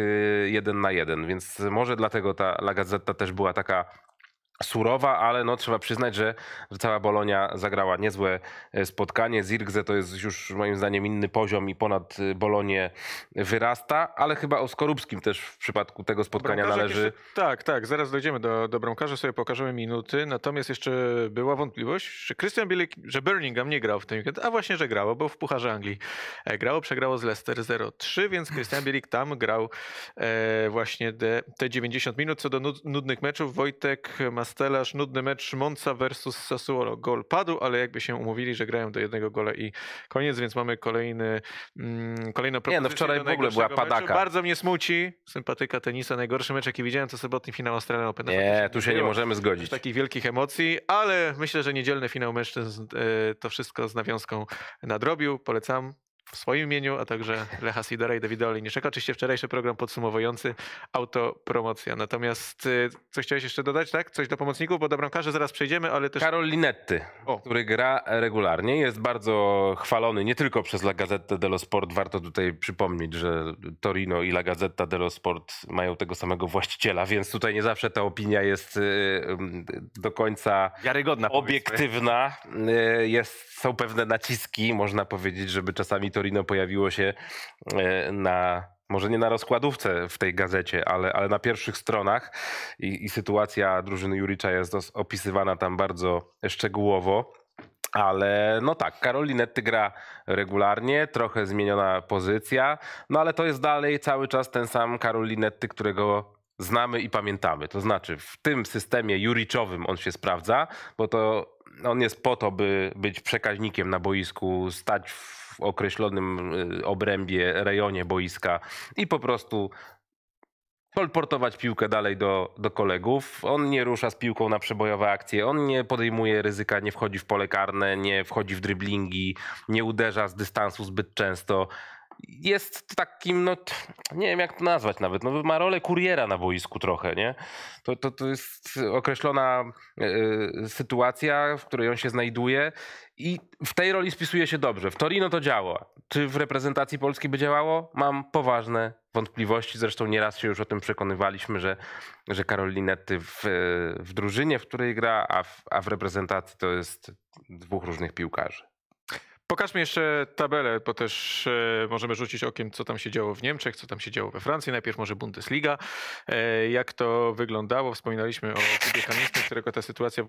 jeden na jeden, więc może dlatego ta La Gazzetta też była taka surowa, ale no, trzeba przyznać, że, że cała Bolonia zagrała niezłe e, spotkanie. Zirkze to jest już moim zdaniem inny poziom i ponad e, Bolonię wyrasta, ale chyba o Skorupskim też w przypadku tego spotkania należy... Jeszcze, tak, tak, zaraz dojdziemy do, do bramkarza, sobie pokażemy minuty, natomiast jeszcze była wątpliwość, że Christian Bielik, że Birmingham nie grał w tym weekend, a właśnie, że grało, bo w Pucharze Anglii e, grało, przegrało z Leicester 0-3, więc Christian Bielik tam grał właśnie te 90 minut. Co do nudnych meczów, Wojtek ma na nudny mecz Monza versus Sassuolo. Gol padł, ale jakby się umówili, że grają do jednego gola i koniec, więc mamy kolejny, mm, kolejną propozycję. Nie, no wczoraj w ogóle była padaka. Meczu. Bardzo mnie smuci sympatyka tenisa. Najgorszy mecz, jaki widziałem, to sobotni finał Australian Open. Nie, tu się nie, nie możemy zgodzić. Takich wielkich emocji, ale myślę, że niedzielny finał mężczyzn e, to wszystko z nawiązką nadrobił. Polecam w swoim imieniu, a także Lecha Sidora i Dawida Oliniszek. Oczywiście wczorajszy program podsumowujący autopromocja. Natomiast y, coś chciałeś jeszcze dodać, tak? Coś do pomocników, bo do bramkarzy zaraz przejdziemy, ale też... Karol Linetty, o. który gra regularnie, jest bardzo chwalony nie tylko przez La Gazzetta dello Sport. Warto tutaj przypomnieć, że Torino i La Gazzetta dello Sport mają tego samego właściciela, więc tutaj nie zawsze ta opinia jest y, do końca wiarygodna, obiektywna. Y, jest, są pewne naciski, można powiedzieć, żeby czasami to Torino pojawiło się e, na może nie na rozkładówce w tej gazecie, ale, ale na pierwszych stronach i, i sytuacja drużyny Juricza jest opisywana tam bardzo szczegółowo. Ale no tak, Karolinetti gra regularnie, trochę zmieniona pozycja, no ale to jest dalej cały czas ten sam Karolinetti, którego znamy i pamiętamy. To znaczy w tym systemie juriczowym on się sprawdza, bo to on jest po to, by być przekaźnikiem na boisku, stać w w określonym y, obrębie, rejonie boiska i po prostu kolportować piłkę dalej do, do kolegów. On nie rusza z piłką na przebojowe akcje, on nie podejmuje ryzyka, nie wchodzi w pole karne, nie wchodzi w driblingi, nie uderza z dystansu zbyt często jest takim, no nie wiem jak to nazwać nawet, no ma rolę kuriera na boisku trochę, nie? To, to, to jest określona y, sytuacja, w której on się znajduje i w tej roli spisuje się dobrze. W Torino to działa. Czy w reprezentacji polskiej by działało? Mam poważne wątpliwości, zresztą nieraz się już o tym przekonywaliśmy, że, że Karolinety w, e, w drużynie, w której gra, a w, a w reprezentacji to jest dwóch różnych piłkarzy. Pokażmy jeszcze tabelę, bo też e, możemy rzucić okiem, co tam się działo w Niemczech, co tam się działo we Francji. Najpierw może Bundesliga. E, jak to wyglądało? Wspominaliśmy o Kubie Kamińskim, którego ta sytuacja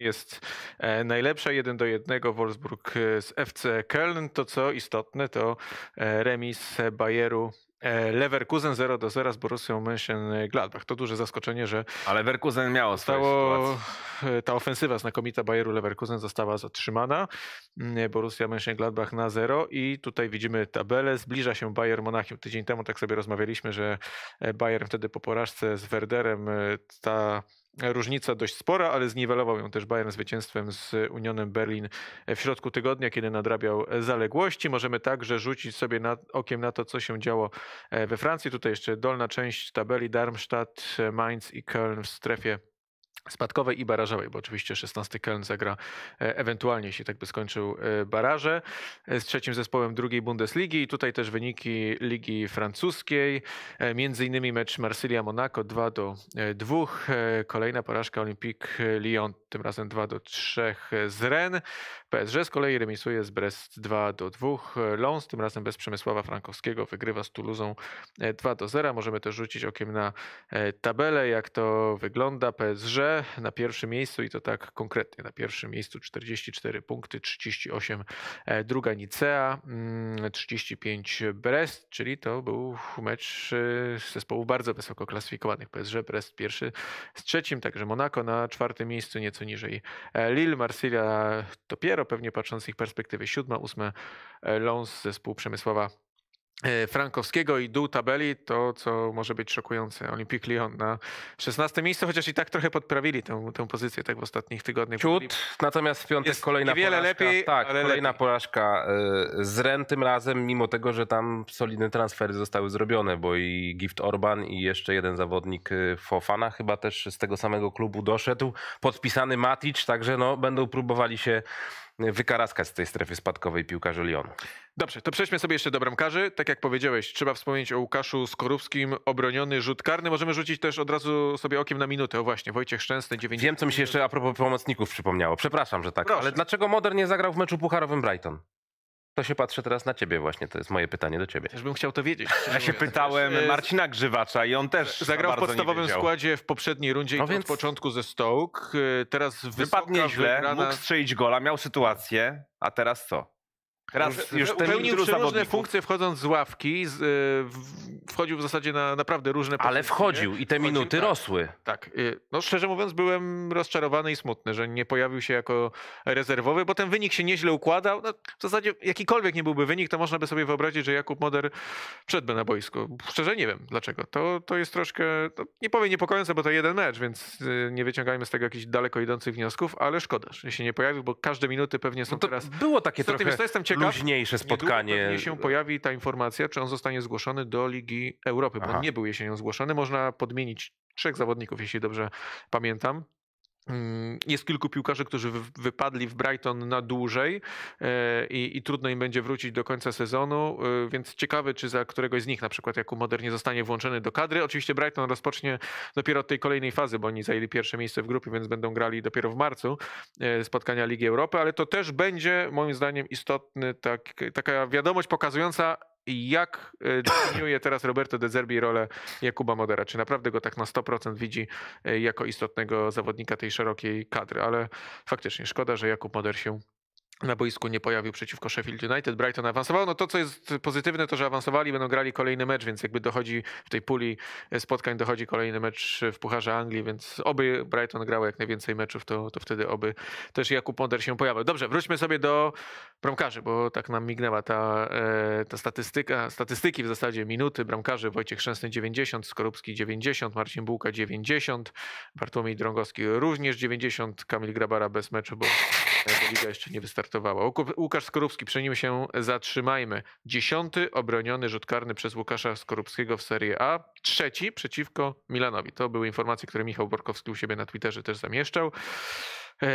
jest e, najlepsza. 1 do 1 Wolfsburg z FC Köln. To co istotne, to remis Bayeru E, Leverkusen 0 do 0 z Borussią Mönchengladbach. To duże zaskoczenie, że. Ale Leverkusen miało stało, e, Ta ofensywa znakomita Bayeru Leverkusen została zatrzymana. Mm, Borussia Mönchengladbach na 0 i tutaj widzimy tabelę. Zbliża się Bayern Monachium. Tydzień temu tak sobie rozmawialiśmy, że e, Bayern wtedy po porażce z Werderem ta Różnica dość spora, ale zniwelował ją też Bayern zwycięstwem z Unionem Berlin w środku tygodnia, kiedy nadrabiał zaległości. Możemy także rzucić sobie na, okiem na to, co się działo e, we Francji. Tutaj jeszcze dolna część tabeli Darmstadt, Mainz i Köln w strefie spadkowej i barażowej, bo oczywiście 16 Köln zagra e, ewentualnie, jeśli tak by skończył e, baraże, e, z trzecim zespołem drugiej Bundesligi i tutaj też wyniki Ligi Francuskiej, między innymi mecz Marsylia-Monaco 2 do 2, kolejna porażka Olympique Lyon, tym razem 2 do 3 z Rennes, PSG z kolei remisuje z Brest 2 do 2, Lons tym razem bez Przemysława Frankowskiego wygrywa z Toulouse 2 do 0, możemy też rzucić okiem na tabelę, jak to wygląda PSG na pierwszym miejscu i to tak konkretnie, na pierwszym miejscu 44 punkty, 38 e, druga Nicea, 35 mm, Brest, czyli to był mecz e, zespołów bardzo wysoko klasyfikowanych. PSG Brest pierwszy z trzecim, także Monaco na czwartym miejscu, nieco niżej e, Lille, Marsylia dopiero pewnie patrząc z ich perspektywy siódma, ósme Lons, zespół Przemysława E, Frankowskiego i dół tabeli, to co może być szokujące. Olympique Lyon na 16 miejscu, chociaż i tak trochę podprawili tę, tę pozycję tak w ostatnich tygodniach. Ciut, natomiast w piątek jest kolejna porażka. Lepiej, tak, kolejna lepiej. porażka e, z Ren tym razem, mimo tego, że tam solidne transfery zostały zrobione, bo i Gift Orban i jeszcze jeden zawodnik e, Fofana chyba też z tego samego klubu doszedł. Podpisany Matic, także no, będą próbowali się wykaraskać z tej strefy spadkowej piłkarzy Lyonu. Dobrze, to przejdźmy sobie jeszcze do bramkarzy. Tak jak powiedziałeś, trzeba wspomnieć o Łukaszu Skorupskim, obroniony rzut karny. Możemy rzucić też od razu sobie okiem na minutę. O właśnie, Wojciech Szczęsny, 90. Wiem, co mi się jeszcze a propos pomocników przypomniało. Przepraszam, że tak, Proszę. ale dlaczego Modern nie zagrał w meczu pucharowym Brighton? To się patrzę teraz na ciebie właśnie, to jest moje pytanie do ciebie. Też bym chciał to wiedzieć. Ja się pytałem e, Marcina Grzywacza i on też Zagrał w podstawowym składzie w poprzedniej rundzie no i więc... od początku ze Stoke. E, teraz wypadnie źle, wygrana... mógł strzelić gola, miał sytuację, a teraz co? Raz już, pełnił różne funkcje wchodząc z ławki, z, y, wchodził w zasadzie na naprawdę różne pozycje. Ale wchodził i te wchodził, minuty tak, rosły. Tak. Y, no szczerze mówiąc byłem rozczarowany i smutny, że nie pojawił się jako rezerwowy, bo ten wynik się nieźle układał. No, w zasadzie jakikolwiek nie byłby wynik, to można by sobie wyobrazić, że Jakub Moder przedby na boisku. Szczerze nie wiem dlaczego. To, to jest troszkę, no, nie powiem niepokojące, bo to jeden mecz, więc y, nie wyciągajmy z tego jakichś daleko idących wniosków, ale szkoda, że się nie pojawił, bo każde minuty pewnie są no to teraz... Było takie trochę... To jestem ciekaw luźniejsze spotkanie. Niedługo się pojawi ta informacja, czy on zostanie zgłoszony do Ligi Europy, Aha. bo nie był jesienią zgłoszony. Można podmienić trzech zawodników, jeśli dobrze pamiętam. Mm, jest kilku piłkarzy, którzy wypadli w Brighton na dłużej e, i, i, trudno im będzie wrócić do końca sezonu, e, więc ciekawy, czy za któregoś z nich, na przykład jaku Moder, nie zostanie włączony do kadry. Oczywiście Brighton rozpocznie dopiero od tej kolejnej fazy, bo oni zajęli pierwsze miejsce w grupie, więc będą grali dopiero w marcu e, spotkania Ligi Europy, ale to też będzie moim zdaniem istotny, tak, taka wiadomość pokazująca, jak e, definiuje teraz Roberto De Zerbi rolę Jakuba Modera? Czy naprawdę go tak na 100% widzi e, jako istotnego zawodnika tej szerokiej kadry? Ale faktycznie szkoda, że Jakub Moder się na boisku nie pojawił przeciwko Sheffield United. Brighton awansował. No to, co jest pozytywne, to że awansowali, będą grali kolejny mecz, więc jakby dochodzi w tej puli spotkań, dochodzi kolejny mecz w Pucharze Anglii, więc oby Brighton grał jak najwięcej meczów, to, to wtedy oby też Jakub Ponder się pojawił. Dobrze, wróćmy sobie do bramkarzy, bo tak nam mignęła ta, e, ta statystyka, statystyki w zasadzie minuty bramkarzy. Wojciech Szczęsny 90, Skorupski 90, Marcin Bułka 90, Bartłomiej Drągowski również 90, Kamil Grabara bez meczu, bo E, bo liga jeszcze nie wystartowała. Łukasz Skorupski, przy nim się zatrzymajmy. Dziesiąty obroniony rzut karny przez Łukasza Skorupskiego w Serie A. Trzeci przeciwko Milanowi. To były informacje, które Michał Borkowski u siebie na Twitterze też zamieszczał. E,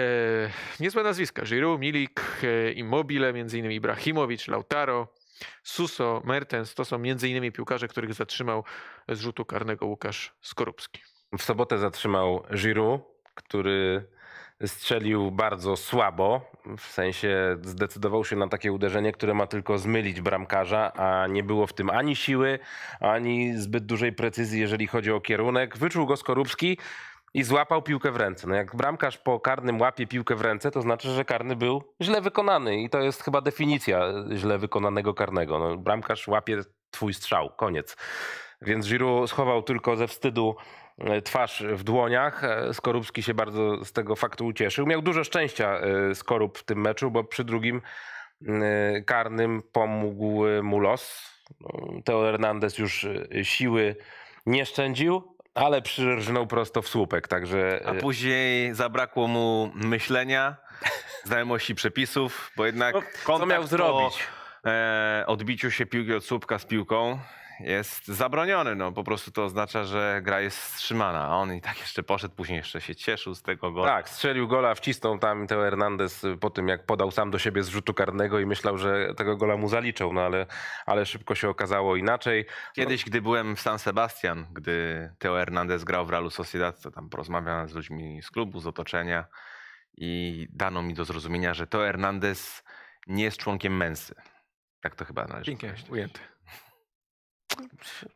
niezłe nazwiska. Giroud, Milik, e, Immobile, między innymi Ibrahimowicz, Lautaro, Suso, Mertens. To są między innymi piłkarze, których zatrzymał z rzutu karnego Łukasz Skorupski. W sobotę zatrzymał Giroud, który strzelił bardzo słabo, w sensie zdecydował się na takie uderzenie, które ma tylko zmylić bramkarza, a nie było w tym ani siły, ani zbyt dużej precyzji, jeżeli chodzi o kierunek. Wyczuł go Skorupski i złapał piłkę w ręce. No jak bramkarz po karnym łapie piłkę w ręce, to znaczy, że karny był źle wykonany i to jest chyba definicja źle wykonanego karnego. No, bramkarz łapie twój strzał, koniec. Więc Giroud schował tylko ze wstydu E, twarz w dłoniach. E, Skorupski się bardzo z tego faktu ucieszył. Miał dużo szczęścia e, Skorup w tym meczu, bo przy drugim karnym pomógł mu los. No, Teo Hernandez już siły nie szczędził, ale przyrżnął prosto w słupek, także... A później zabrakło mu myślenia, znajomości przepisów, bo jednak... No, co miał zrobić? Po, e, odbiciu się piłki od słupka z piłką jest zabroniony. No, po prostu to oznacza, że gra jest wstrzymana. A on i tak jeszcze poszedł, później jeszcze się cieszył z tego gola. Tak, strzelił gola, wcisnął tam Teo Hernandez y, po tym, jak podał sam do siebie z rzutu karnego i myślał, że tego gola mu zaliczą, no ale, ale szybko się okazało inaczej. Kiedyś, gdy byłem w San Sebastian, gdy Teo Hernandez grał w Realu Sociedad, to tam porozmawiałem z ludźmi z klubu, z otoczenia i dano mi do zrozumienia, że Teo Hernandez nie jest członkiem męsy. Tak to chyba należy Pięknie, ujęte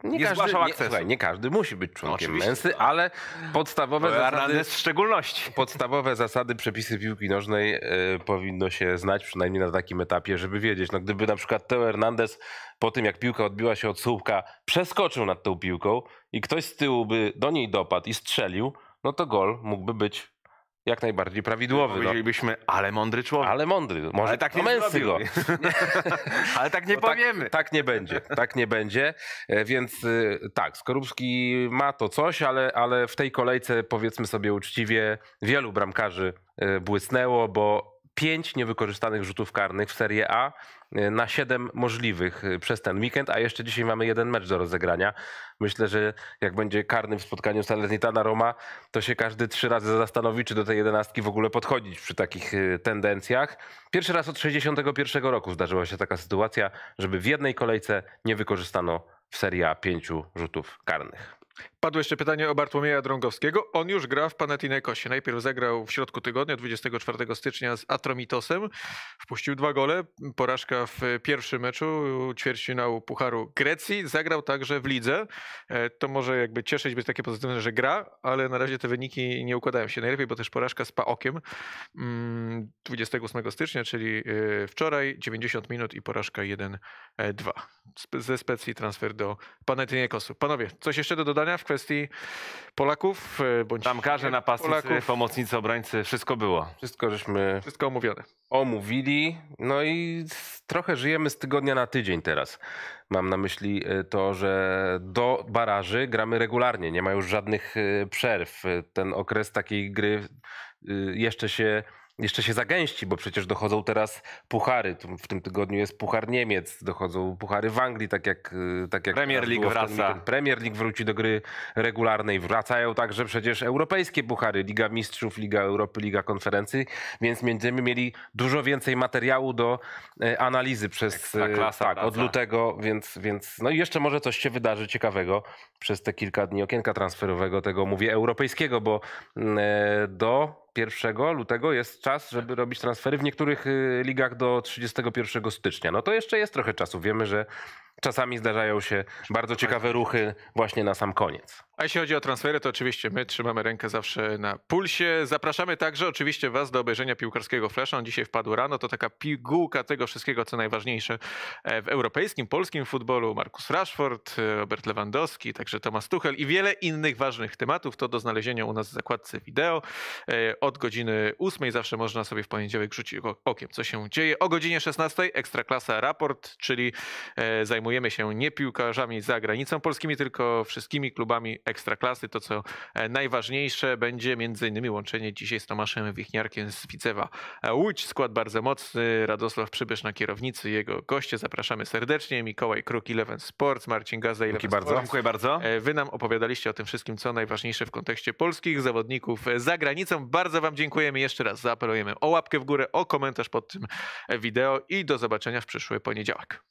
nie, nie każdy, nie, słuchaj, nie każdy musi być członkiem no, Oczywiście, męsy, ale podstawowe zasady... w szczególności. Podstawowe zasady, przepisy piłki nożnej y, powinno się znać, przynajmniej na takim etapie, żeby wiedzieć. No, gdyby na przykład Teo Hernandez po tym, jak piłka odbiła się od słupka, przeskoczył nad tą piłką i ktoś z tyłu by do niej dopadł i strzelił, no to gol mógłby być jak najbardziej prawidłowy. No. Powiedzielibyśmy, no. ale mądry człowiek. Ale mądry. Może ale tak nie Messi go. ale tak nie no powiemy. Tak, tak, nie będzie. Tak nie będzie. E, więc e, tak, Skorupski ma to coś, ale, ale w tej kolejce powiedzmy sobie uczciwie, wielu bramkarzy e, błysnęło, bo pięć niewykorzystanych rzutów karnych w Serie A y, na siedem możliwych y, przez ten weekend, a jeszcze dzisiaj mamy jeden mecz do rozegrania. Myślę, że jak będzie karny w spotkaniu Salernitana Roma, to się każdy trzy razy zastanowi, czy do tej jedenastki w ogóle podchodzić przy takich y, tendencjach. Pierwszy raz od 61 roku zdarzyła się taka sytuacja, żeby w jednej kolejce nie wykorzystano w Serie A pięciu rzutów karnych. Padło jeszcze pytanie o Bartłomieja Drągowskiego. On już gra w Panathinaikosie. Najpierw zagrał w środku tygodnia, 24 stycznia z Atromitosem. Wpuścił dwa gole. Porażka w pierwszym meczu ćwierćfinału Pucharu Grecji. Zagrał także w lidze. E, to może jakby cieszyć, być takie pozytywne, że gra, ale na razie te wyniki nie układają się najlepiej, bo też porażka z Paokiem 28 mm, stycznia, czyli e, wczoraj. 90 minut i porażka 1-2. E, ze specji transfer do Panathinaikosu. Panowie, coś jeszcze do dodania? kwestii Polaków. E, bądź Tamkarze, napastnicy, Polaków. pomocnicy, obrońcy, wszystko było. Wszystko żeśmy... Wszystko omówione. Omówili, no i trochę żyjemy z tygodnia na tydzień teraz. Mam na myśli e, to, że do baraży gramy regularnie, nie ma już żadnych e, przerw. Ten okres takiej gry jeszcze się jeszcze się zagęści, bo przecież dochodzą teraz puchary. W tym tygodniu jest puchar Niemiec, dochodzą puchary w Anglii, tak jak, e, tak jak Premier League wraca. Premier League wróci do gry regularnej. Wracają także przecież europejskie puchary, Liga Mistrzów, Liga Europy, Liga Konferencji, więc będziemy mieli dużo więcej materiału do e, analizy przez e, klasa, tak, od lutego, więc, więc no i jeszcze może coś się wydarzy ciekawego przez te kilka dni okienka transferowego, tego mówię europejskiego, bo mm, do 1 lutego jest czas, żeby robić transfery w niektórych y, ligach do 31 stycznia. No to jeszcze jest trochę czasu. Wiemy, że czasami zdarzają się bardzo ciekawe ruchy właśnie na sam koniec. A jeśli chodzi o transfery, to oczywiście my trzymamy rękę zawsze na pulsie. Zapraszamy także oczywiście Was do obejrzenia piłkarskiego Flasha. On dzisiaj wpadł rano. To taka pigułka tego wszystkiego, co najważniejsze e, w europejskim, polskim futbolu. Markus Rashford, e, Robert Lewandowski, także Tomasz Tuchel i wiele innych ważnych tematów. To do znalezienia u nas w zakładce wideo. E, od godziny 8 zawsze można sobie w poniedziałek rzucić okiem, co się dzieje. O godzinie 16 Ekstraklasa Raport, czyli e, zajmujemy się nie piłkarzami za granicą polskimi, tylko wszystkimi klubami Ekstraklasy. To, co e, najważniejsze, będzie między innymi łączenie dzisiaj z Tomaszem Wichniarkiem z Wicewa e, Łódź. Skład bardzo mocny, Radosław Przybysz na kierownicy, jego goście. Zapraszamy serdecznie. Mikołaj Kruk, Eleven Sports, Marcin Gaza, Eleven Dzięki bardzo. Dziękuję bardzo. Wy nam opowiadaliście o tym wszystkim, co najważniejsze w kontekście polskich zawodników za granicą. Bardzo bardzo Wam dziękujemy jeszcze raz. Zaapelujemy o łapkę w górę, o komentarz pod tym wideo i do zobaczenia w przyszły poniedziałek.